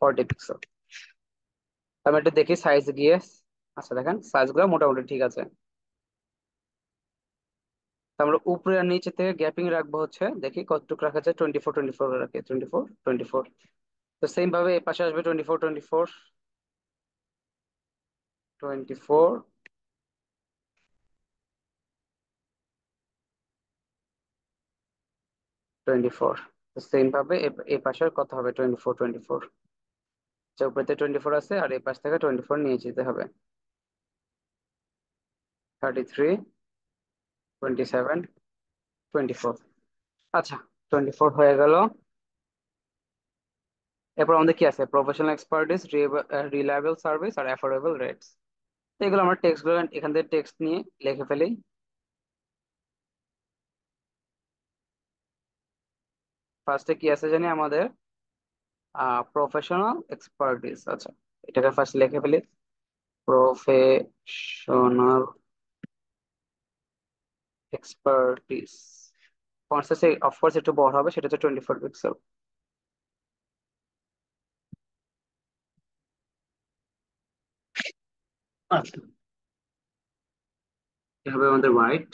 S1: ফর্টি পিক্সেল আমি একটু দেখি সাইজ গিয়ে আচ্ছা দেখেন সাইজ গুলো মোটামুটি ঠিক আছে আমরা উপরে আর নিচে থেকে গ্যাপিং রাখবো হচ্ছে দেখি কতটুকু রাখা যায় টোয়েন্টি ফোর টোয়েন্টি ফোর রাখে টোয়েন্টি ফোর টোয়েন্টি ফোর তো সেম ভাবে এ পাশে আসবে twenty four twenty four 24 24 same ভাবে এই পাশের কত হবে 24 24 টোয়েন্টি ফোর আছে আর এই পাশ থেকে ফোর নিয়ে যেতে হবে সেভেন টোয়েন্টি ফোর আচ্ছা ফোর হয়ে গেল এরপর আমাদের কি আছে প্রফেশনাল এক্সপার্টিস রিলায়েবল সার্ভিস আর অ্যাফোর্ডেবল রেটস তো এগুলো আমরা টেক্সট টেক্সটগুলো এখান থেকে টেক্সট নিয়ে লিখে ফেলি ফার্স্টে কি আছে জানি আমাদের প্রফেশনাল এক্সপার্টিস আচ্ছা এটাকে ফার্স্ট লিখে ফেলি প্রফেশনাল এক্সপার্টিস কনসেপ্ট অফকোর্স একটু বড় হবে সেটা হচ্ছে টোয়েন্টি ফোর পিক্সেল
S2: আচ্ছা হবে আমাদের হোয়াইট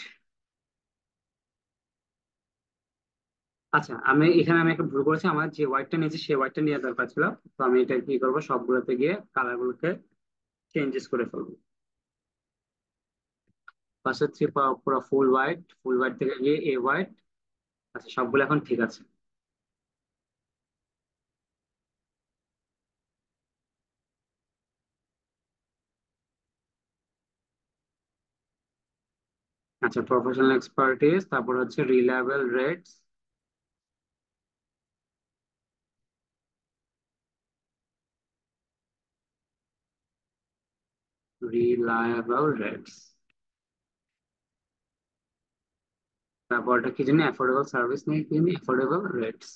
S1: আচ্ছা আমি এখানে আমি একটা ভুল করেছি আমার যে হোয়াইটটা নিয়েছি সেই হোয়াইটটা নেওয়ার দরকার ছিল তো আমি এটা কি করবো সবগুলোতে গিয়ে কালার গুলোকে চেঞ্জেস করে ফেলবো
S2: পাশে থ্রি পুরো ফুল হোয়াইট ফুল হোয়াইট থেকে গিয়ে এ হোয়াইট আচ্ছা সবগুলো এখন ঠিক আছে আচ্ছা প্রফেশনাল এক্সপার্টিস তারপর হচ্ছে রিলায়েবল রেটস রিলায়েবল রেটস তারপর এটা কি জানি অ্যাফোর্ডেবল সার্ভিস নিয়ে কি অ্যাফোর্ডেবল রেটস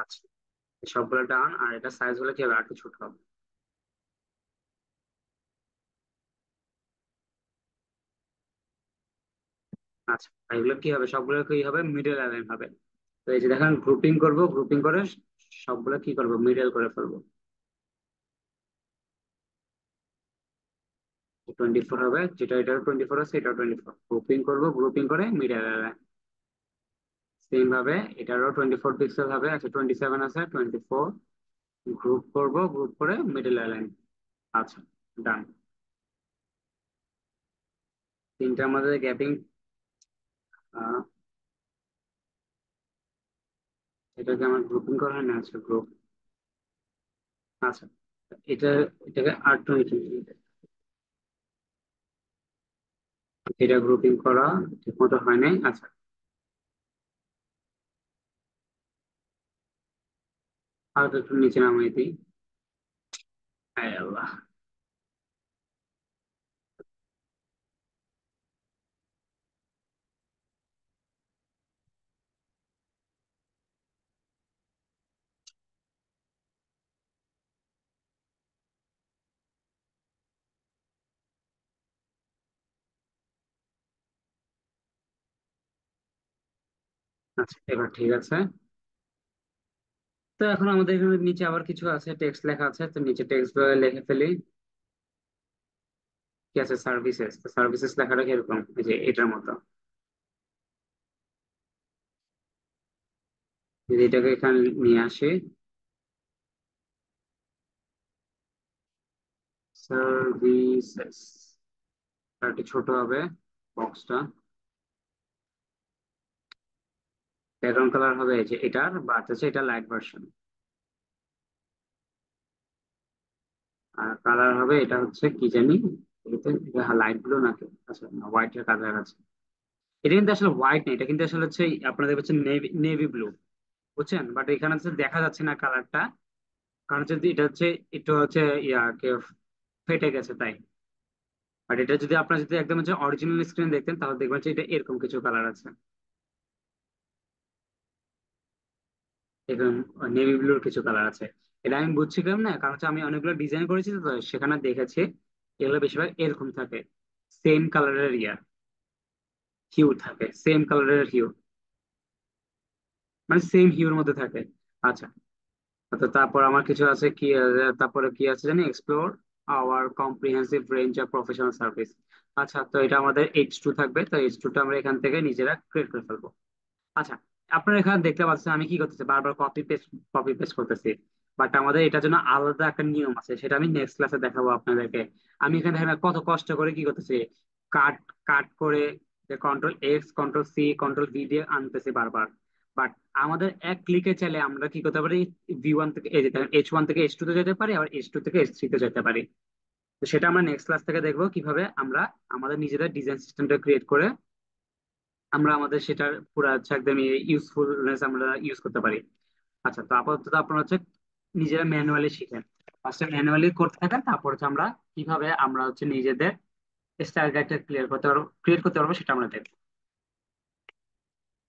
S1: আচ্ছা সবগুলো ডান আর এটা সাইজ হলে কি হবে আর ছোট হবে আচ্ছা এগুলো কি হবে সবগুলো কি হবে মিডল অ্যালাইন হবে তো এই যে দেখেন গ্রুপিং করব গ্রুপিং করে সবগুলো কি করব মিডল করে ফেলবো টোয়েন্টি ফোর হবে যেটা এটা টোয়েন্টি ফোর আছে এটা টোয়েন্টি ফোর গ্রুপিং করবো গ্রুপিং করে মিডল অ্যালাইন সেম ভাবে এটারও টোয়েন্টি ফোর পিক্সেল হবে আচ্ছা 27 আছে 24 গ্রুপ করব গ্রুপ করে মিডল অ্যালাইন আচ্ছা ডান তিনটা আমাদের গ্যাপিং এটাকে আমার গ্রুপিং করা হয় না আচ্ছা গ্রুপ
S2: আচ্ছা এটা এটাকে আর টোয়েন্টি এটা গ্রুপিং করা ঠিক মতো হয় নাই আচ্ছা আর একটু নিচে নামাই দিই আয় আল্লাহ
S1: আচ্ছা এবার ঠিক আছে তো এখন আমাদের এখানে নিচে আবার কিছু আছে টেক্সট লেখা আছে তো নিচে টেক্সট লিখে ফেলি কি আছে সার্ভিসেস সার্ভিসেস লেখাটা কিরকম এই যে এটার মতো যদি এটাকে এখানে নিয়ে আসি
S2: সার্ভিসেস
S1: একটু ছোট হবে বক্সটা ব্যাকগ্রাউন্ড কালার হবে যে এটার বাট আছে এটা লাইট ভার্সন আর কালার হবে এটা হচ্ছে কি জানি লাইট ব্লু নাকি আচ্ছা হোয়াইট এর কালার আছে এটা কিন্তু আসলে হোয়াইট না এটা কিন্তু আসলে হচ্ছে আপনাদের হচ্ছে নেভি নেভি ব্লু বুঝছেন বাট এখানে হচ্ছে দেখা যাচ্ছে না কালারটা কারণ এটা হচ্ছে একটু হচ্ছে কে ফেটে গেছে তাই বাট এটা যদি আপনার যদি একদম হচ্ছে অরিজিনাল স্ক্রিন দেখতেন তাহলে দেখবেন এটা এরকম কিছু কালার আছে এবং নেভি ব্লুর কিছু কালার আছে এটা আমি বুঝছিলাম না কারণ হচ্ছে আমি অনেকগুলো ডিজাইন করেছি তো সেখানে দেখেছি এগুলো বেশিরভাগ এরকম থাকে সেম কালারের ইয়া হিউ থাকে সেম কালারের হিউ মানে সেম হিউর মধ্যে থাকে আচ্ছা তো আচ্ছা, তারপর আমার কিছু আছে কি তারপরে কি আছে জানি explore our comprehensive range of professional service আচ্ছা তো এটা আমাদের এইচ টু থাকবে তো এইচ টা আমরা এখান থেকে নিজেরা ক্রিয়েট করে ফেলবো আচ্ছা আপনার এখানে দেখতে পাচ্ছেন আমি কি করতেছি বারবার কপি পেস্ট কপি পেস্ট করতেছি বাট আমাদের এটার জন্য আলাদা একটা নিয়ম আছে সেটা আমি নেক্সট ক্লাসে দেখাবো আপনাদেরকে আমি এখানে দেখেন কত কষ্ট করে কি করতেছি কাট কাট করে control X control C control V দিয়ে আনতেছি বারবার বাট আমাদের এক ক্লিকে চাইলে আমরা কি করতে পারি ভি ওয়ান থেকে যেতে এইচ ওয়ান থেকে এইচ টু তে যেতে পারি আবার এইচ টু থেকে এইচ থ্রি তে যেতে পারি তো সেটা আমরা নেক্সট ক্লাস থেকে দেখবো কিভাবে আমরা আমাদের নিজেদের ডিজাইন সিস্টেমটা ক্রিয়েট করে আমরা আমাদের সেটার পুরো হচ্ছে একদম ইউজফুলনেস আমরা ইউজ করতে পারি আচ্ছা তো আপাতত আপনারা হচ্ছে নিজেরা ম্যানুয়ালি শিখেন ফার্স্টে ম্যানুয়ালি করতে থাকেন তারপর হচ্ছে আমরা কিভাবে আমরা হচ্ছে নিজেদের স্টাইল গাইডটা ক্লিয়ার করতে পারবো ক্রিয়েট করতে পারবো সেটা আমরা দেখব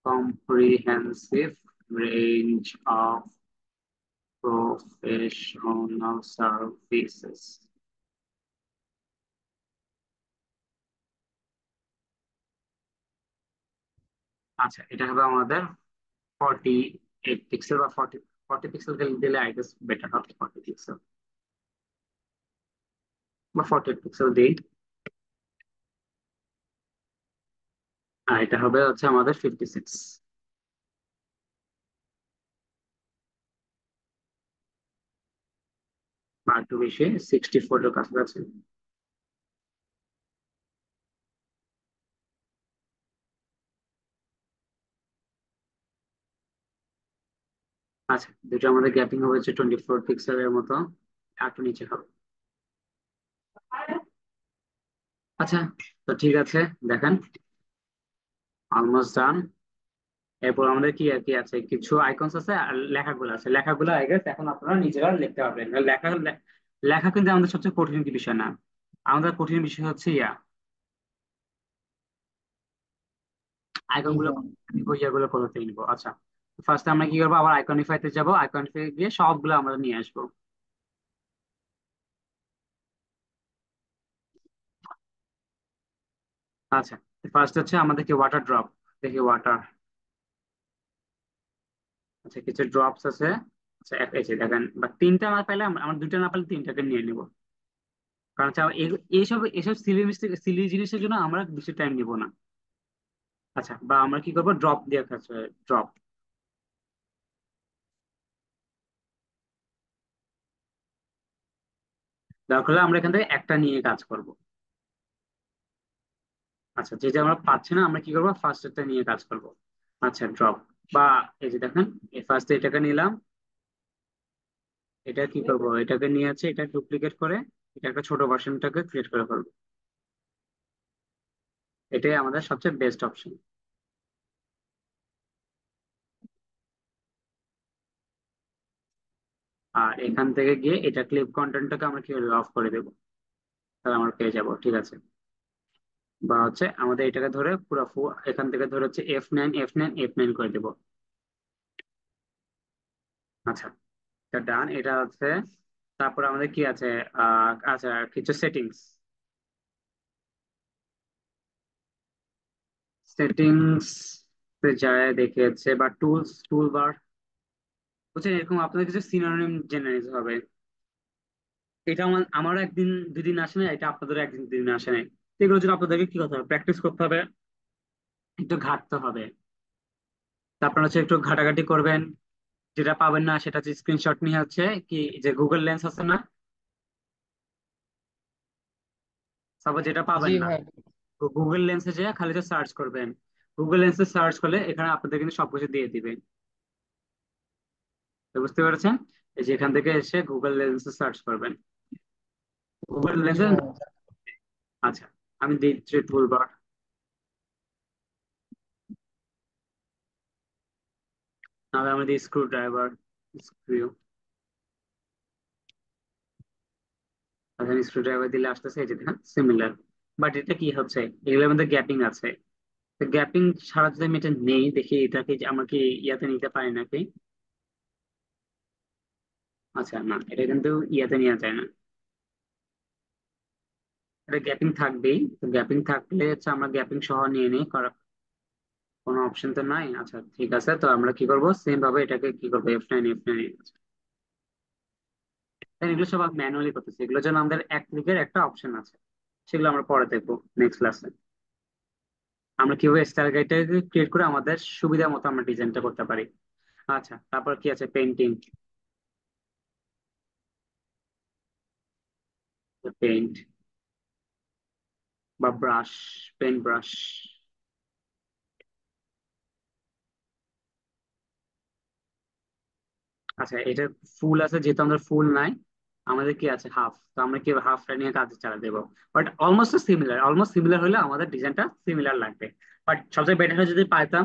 S2: comprehensive range of professional services
S1: আচ্ছা এটা হবে আমাদের ফর্টি এইট পিক্সেল বা ফর্টি ফর্টি পিক্সেল দিলে আই গেস বেটার হবে ফর্টি পিক্সেল
S2: বা ফর্টি এইট পিক্সেল দিই আর এটা হবে হচ্ছে আমাদের ফিফটি সিক্স বা একটু বেশি সিক্সটি ফোরের কাছাকাছি আচ্ছা দুটো আমাদের গ্যাপিং হবে টোয়েন্টি ফোর পিক্সেলের মতো একটু নিচে হবে
S1: আচ্ছা তো ঠিক আছে দেখেন অলমোস্ট ডান এরপর আমাদের কি কি আছে কিছু আইকনস আছে আর লেখাগুলো আছে লেখাগুলো আই গেস এখন আপনারা নিজেরা লিখতে পারবেন লেখা লেখা কিন্তু আমাদের সবচেয়ে কঠিন বিষয় না আমাদের কঠিন বিষয় হচ্ছে ইয়া আইকনগুলো ইয়েগুলো কোথা থেকে আচ্ছা ফার্স্টে আমরা কি করবো আবার আইকনিফাইতে যাব আইকনিফাই গিয়ে সবগুলো আমরা নিয়ে আসবো আচ্ছা ফার্স্ট হচ্ছে আমাদেরকে ওয়াটার ড্রপ দেখি ওয়াটার আচ্ছা কিছু ড্রপস আছে আচ্ছা এই যে দেখেন বা তিনটা না পাইলে আমরা দুটা না পাইলে তিনটাকে নিয়ে নিব কারণ হচ্ছে এইসব এইসব সিলি মিস্টেক সিলি জিনিসের জন্য আমরা বেশি টাইম নিব না আচ্ছা বা আমরা কি করবো ড্রপ দিয়ে ড্রপ আচ্ছা, দরকার হলে আমরা এখান থেকে একটা নিয়ে কাজ করব আচ্ছা যে যে আমরা পাচ্ছি না আমরা কি করবো ফার্স্ট একটা নিয়ে কাজ করব আচ্ছা ড্রপ বা এই যে দেখেন ফার্স্ট এটাকে নিলাম এটা কি করবো এটাকে নিয়ে আছে এটা ডুপ্লিকেট করে এটা একটা ছোট ভার্সনটাকে ক্রিয়েট করে ফেলবো এটাই আমাদের সবচেয়ে বেস্ট অপশন আর এখান থেকে গিয়ে এটা ক্লিপ কন্টেন্টটাকে আমরা কিভাবে অফ করে দেব তাহলে আমরা পেয়ে যাব ঠিক আছে বা হচ্ছে আমাদের এটাকে ধরে পুরো এখান থেকে ধরে হচ্ছে F nine F nine F nine করে দেব আচ্ছা ডান এটা হচ্ছে তারপর আমাদের কি আছে আচ্ছা কিছু সেটিংস
S2: সেটিংস
S1: যায় দেখেছে বা টুলস টুল বার বুঝছেন এরকম আপনাদের কিছু সিনোনিম নিতে হবে এটা আমার আমারও একদিন দুদিন আসে নাই এটা আপনাদেরও একদিন দুদিন আসে নাই এগুলোর জন্য আপনাদেরকে কি করতে হবে প্র্যাকটিস করতে হবে একটু ঘাটতে হবে তারপর হচ্ছে একটু ঘাটাঘাটি করবেন যেটা পাবেন না সেটা হচ্ছে স্ক্রিনশট নিয়ে হচ্ছে কি যে গুগল লেন্স আছে না তারপর যেটা পাবেন না গুগল লেন্সে যে খালি সার্চ করবেন গুগল লেন্সে সার্চ করলে এখানে আপনাদের কিন্তু সবকিছু দিয়ে দিবে বুঝতে পেরেছেন যেখান থেকে এসে গুগল লেন্সে সার্চ করবেন গুগল লেন্সে হ্যাঁ।
S2: আচ্ছা আমি দিচ্ছি টুলবার নাহলে আমি দিই স্ক্রু ড্রাইভার স্ক্রু
S1: আচ্ছা স্ক্রু ড্রাইভার দিলে আসতেছে এই যে দেখেন সিমিলার বাট এটা কি হচ্ছে এগুলোর মধ্যে গ্যাপিং আছে গ্যাপিং ছাড়া যদি আমি এটা নেই দেখি এটাকে আমাকে আমরা কি ইয়াতে নিতে পারি নাকি আচ্ছা না এটা কিন্তু ইয়াতে নেওয়া যায় না এটা গ্যাপিং থাকবেই তো গ্যাপিং থাকলে হচ্ছে আমরা গ্যাপিং সহ নিয়ে নিই কোনো অপশন তো নাই আচ্ছা ঠিক আছে তো আমরা কি করবো সেম ভাবে এটাকে কি করবো এফ নাইন এফ নাইন এগুলো সব ম্যানুয়ালি করতেছি এগুলোর জন্য আমাদের এক ক্লিকের একটা অপশন আছে সেগুলো আমরা পরে দেখবো নেক্সট ক্লাসে আমরা কিভাবে স্টাইল গাইডটাকে ক্রিয়েট করে আমাদের সুবিধা মতো আমরা ডিজাইনটা করতে পারি আচ্ছা তারপর কি আছে পেন্টিং পেন্ট
S2: বা ব্রাশ পেন্ট ব্রাশ
S1: আচ্ছা এটা ফুল আছে যেহেতু আমাদের ফুল নাই আমাদের কি আছে হাফ তো আমরা কি হাফটা নিয়ে কাজ চালা দেবো but almost similar almost similar হলে আমাদের ডিজাইনটা সিমিলার লাগবে বাট সবচেয়ে বেটার যদি পাইতাম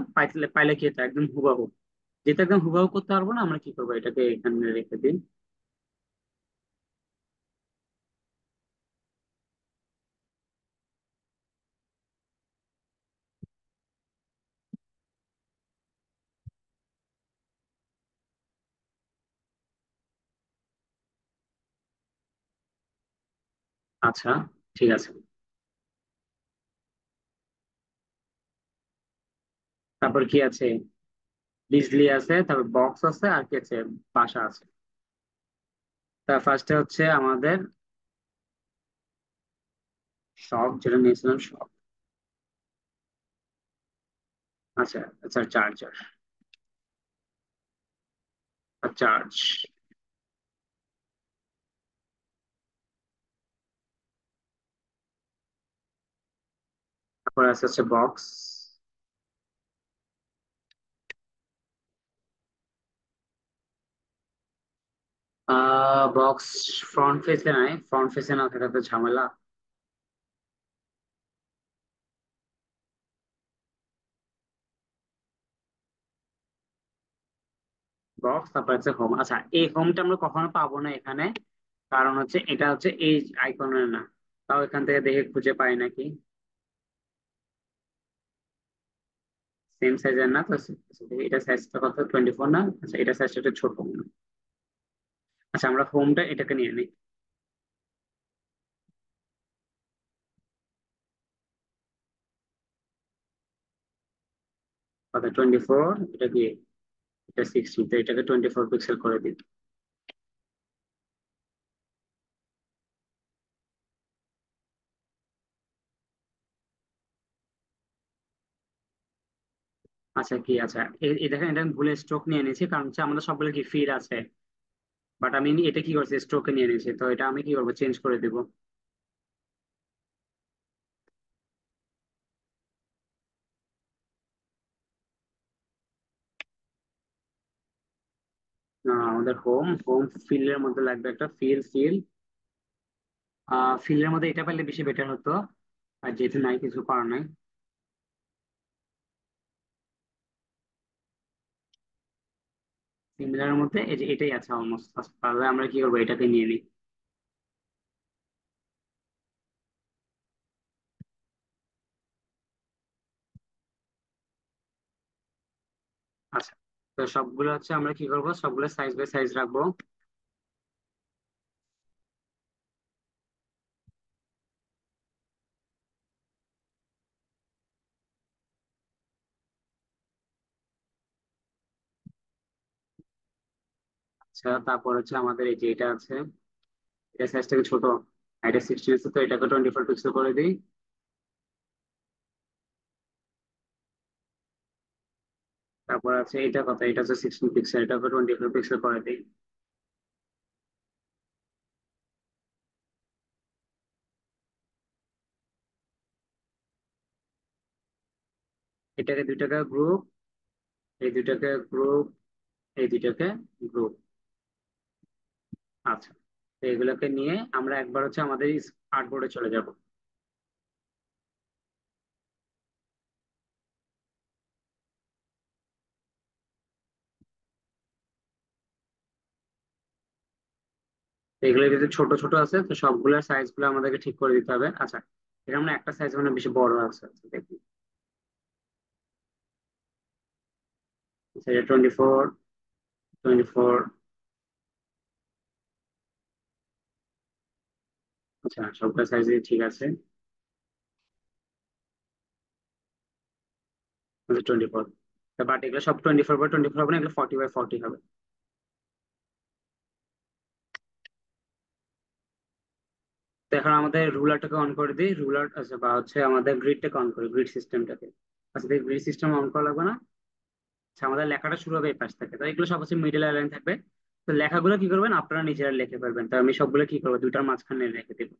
S1: পাইলে কি একদম হুবাহু যেহেতু একদম হুবাহু করতে পারবো না আমরা কি করবো এটাকে এখানে রেখে দিই
S2: আচ্ছা ঠিক আছে তারপর কি আছে বিজলি আছে তারপর বক্স আছে আর কি আছে বাসা আছে তা ফার্স্টে হচ্ছে আমাদের শখ যেটা নিয়েছিলাম শখ আচ্ছা আচ্ছা চার্জার চার্জ তারপরে আছে হচ্ছে বক্স বক্স ফ্রন্ট ফেসে নাই ফ্রন্ট ফেসে না থাকা তো ঝামেলা বক্স তারপর হচ্ছে হোম আচ্ছা
S1: এই হোমটা আমরা কখনো পাবো না এখানে কারণ হচ্ছে এটা হচ্ছে এই আইকনের না তাও এখান থেকে দেখে খুঁজে পাই নাকি
S2: সেম সাইজের না তো এটা সাইজটা কত টোয়েন্টি ফোর না আচ্ছা এটা সাইজটা একটু ছোট আচ্ছা আমরা হোমটা এটাকে নিয়ে নিই কত টোয়েন্টি ফোর এটা কি এটা সিক্সটিন তো এটাকে টোয়েন্টি ফোর পিক্সেল করে দিই
S1: আচ্ছা কি আচ্ছা এই দেখেন এটা আমি ভুলে স্ট্রোক নিয়ে এনেছি কারণ হচ্ছে আমাদের সবগুলো কি ফিড আছে বাট আমি এটা কি করছি স্ট্রোকে নিয়ে এনেছি তো এটা আমি কি করবো চেঞ্জ করে দেব আমাদের হোম হোম ফিল্ডের মধ্যে লাগবে একটা ফিল ফিল ফিল্ডের মধ্যে এটা পারলে বেশি বেটার হতো আর যেহেতু নাই কিছু করার নাই
S2: সিমিলার মধ্যে এই যে এটাই আছে অলমোস্ট তাহলে আমরা কি করবো এটাকে নিয়ে নিই আচ্ছা তো সবগুলো হচ্ছে আমরা কি করবো সবগুলো সাইজ বাই সাইজ রাখবো আচ্ছা তারপর হচ্ছে আমাদের এই যে এটা আছে এটা সাইজটাকে ছোট এটা সিক্সটি আছে তো এটাকে টোয়েন্টি ফোর পিক্সেল করে দিই তারপর আছে এটা কথা এটা হচ্ছে সিক্সটিন পিক্সেল এটাকে টোয়েন্টি ফোর পিক্সেল করে দিই এটাকে দুটাকে গ্রুপ
S1: এই দুটাকে গ্রুপ এই দুটাকে গ্রুপ আচ্ছা তো এগুলোকে নিয়ে আমরা একবার হচ্ছে আমাদের বোর্ডে চলে যাব এগুলো যদি ছোট ছোট আছে তো সবগুলোর সাইজ গুলো আমাদেরকে ঠিক করে দিতে হবে আচ্ছা এটা আমরা একটা সাইজ মানে বেশি বড় আছে দেখুন
S2: টোয়েন্টি ফোর টোয়েন্টি ফোর আচ্ছা সবটা সাইজে ঠিক আছে টোয়েন্টি ফোর
S1: বাট এগুলো সব twenty four by twenty four হবে না এগুলো ফর্টি বাই ফর্টি হবে তো এখন আমাদের রুলারটাকে অন করে দিই রুলার আচ্ছা বা হচ্ছে আমাদের গ্রিডটাকে অন করি গ্রিড সিস্টেমটাকে আচ্ছা দেখি গ্রিড সিস্টেম অন করা লাগবে না আচ্ছা আমাদের লেখাটা শুরু হবে এই পাশ থেকে তো এগুলো সব হচ্ছে মিডল লাইন থাকবে তো লেখাগুলো কি করবেন আপনারা নিজেরা লিখে ফেলবেন তো আমি সবগুলো কি করবো দুইটার মাঝখানে রেখে দেবো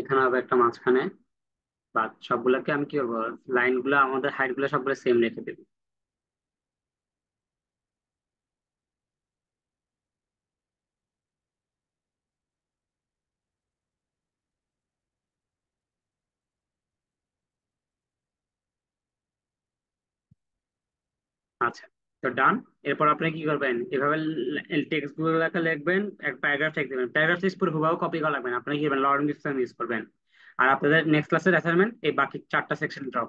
S1: এখানে হবে একটা মাঝখানে বাদ সবগুলাকে আমি কি করবো লাইনগুলো আমাদের হাইটগুলো সবগুলো সেম রেখে দেবো আচ্ছা তো ডান এরপর আপনি কি করবেন এভাবে টেক্সট গুলোকে লিখবেন এক প্যারাগ্রাফ টেক্সট দেবেন প্যারাগ্রাফ টেক্সট পুরোপুরি কপি করা লাগবে আপনি কি লর্নিং সিস্টেম ইউজ করবেন আর আপনাদের নেক্সট ক্লাসের অ্যাসাইনমেন্ট এই বাকি চারটা সেকশন ড্র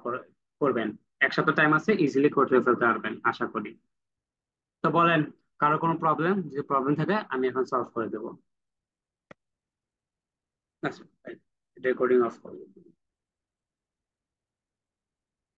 S1: করবেন এক সপ্তাহ টাইম আছে ইজিলি করতে ফেলতে পারবেন আশা করি তো বলেন কারো কোনো প্রবলেম যদি প্রবলেম থাকে আমি এখন সলভ করে দেবো
S2: রেকর্ডিং অফ করে দেবো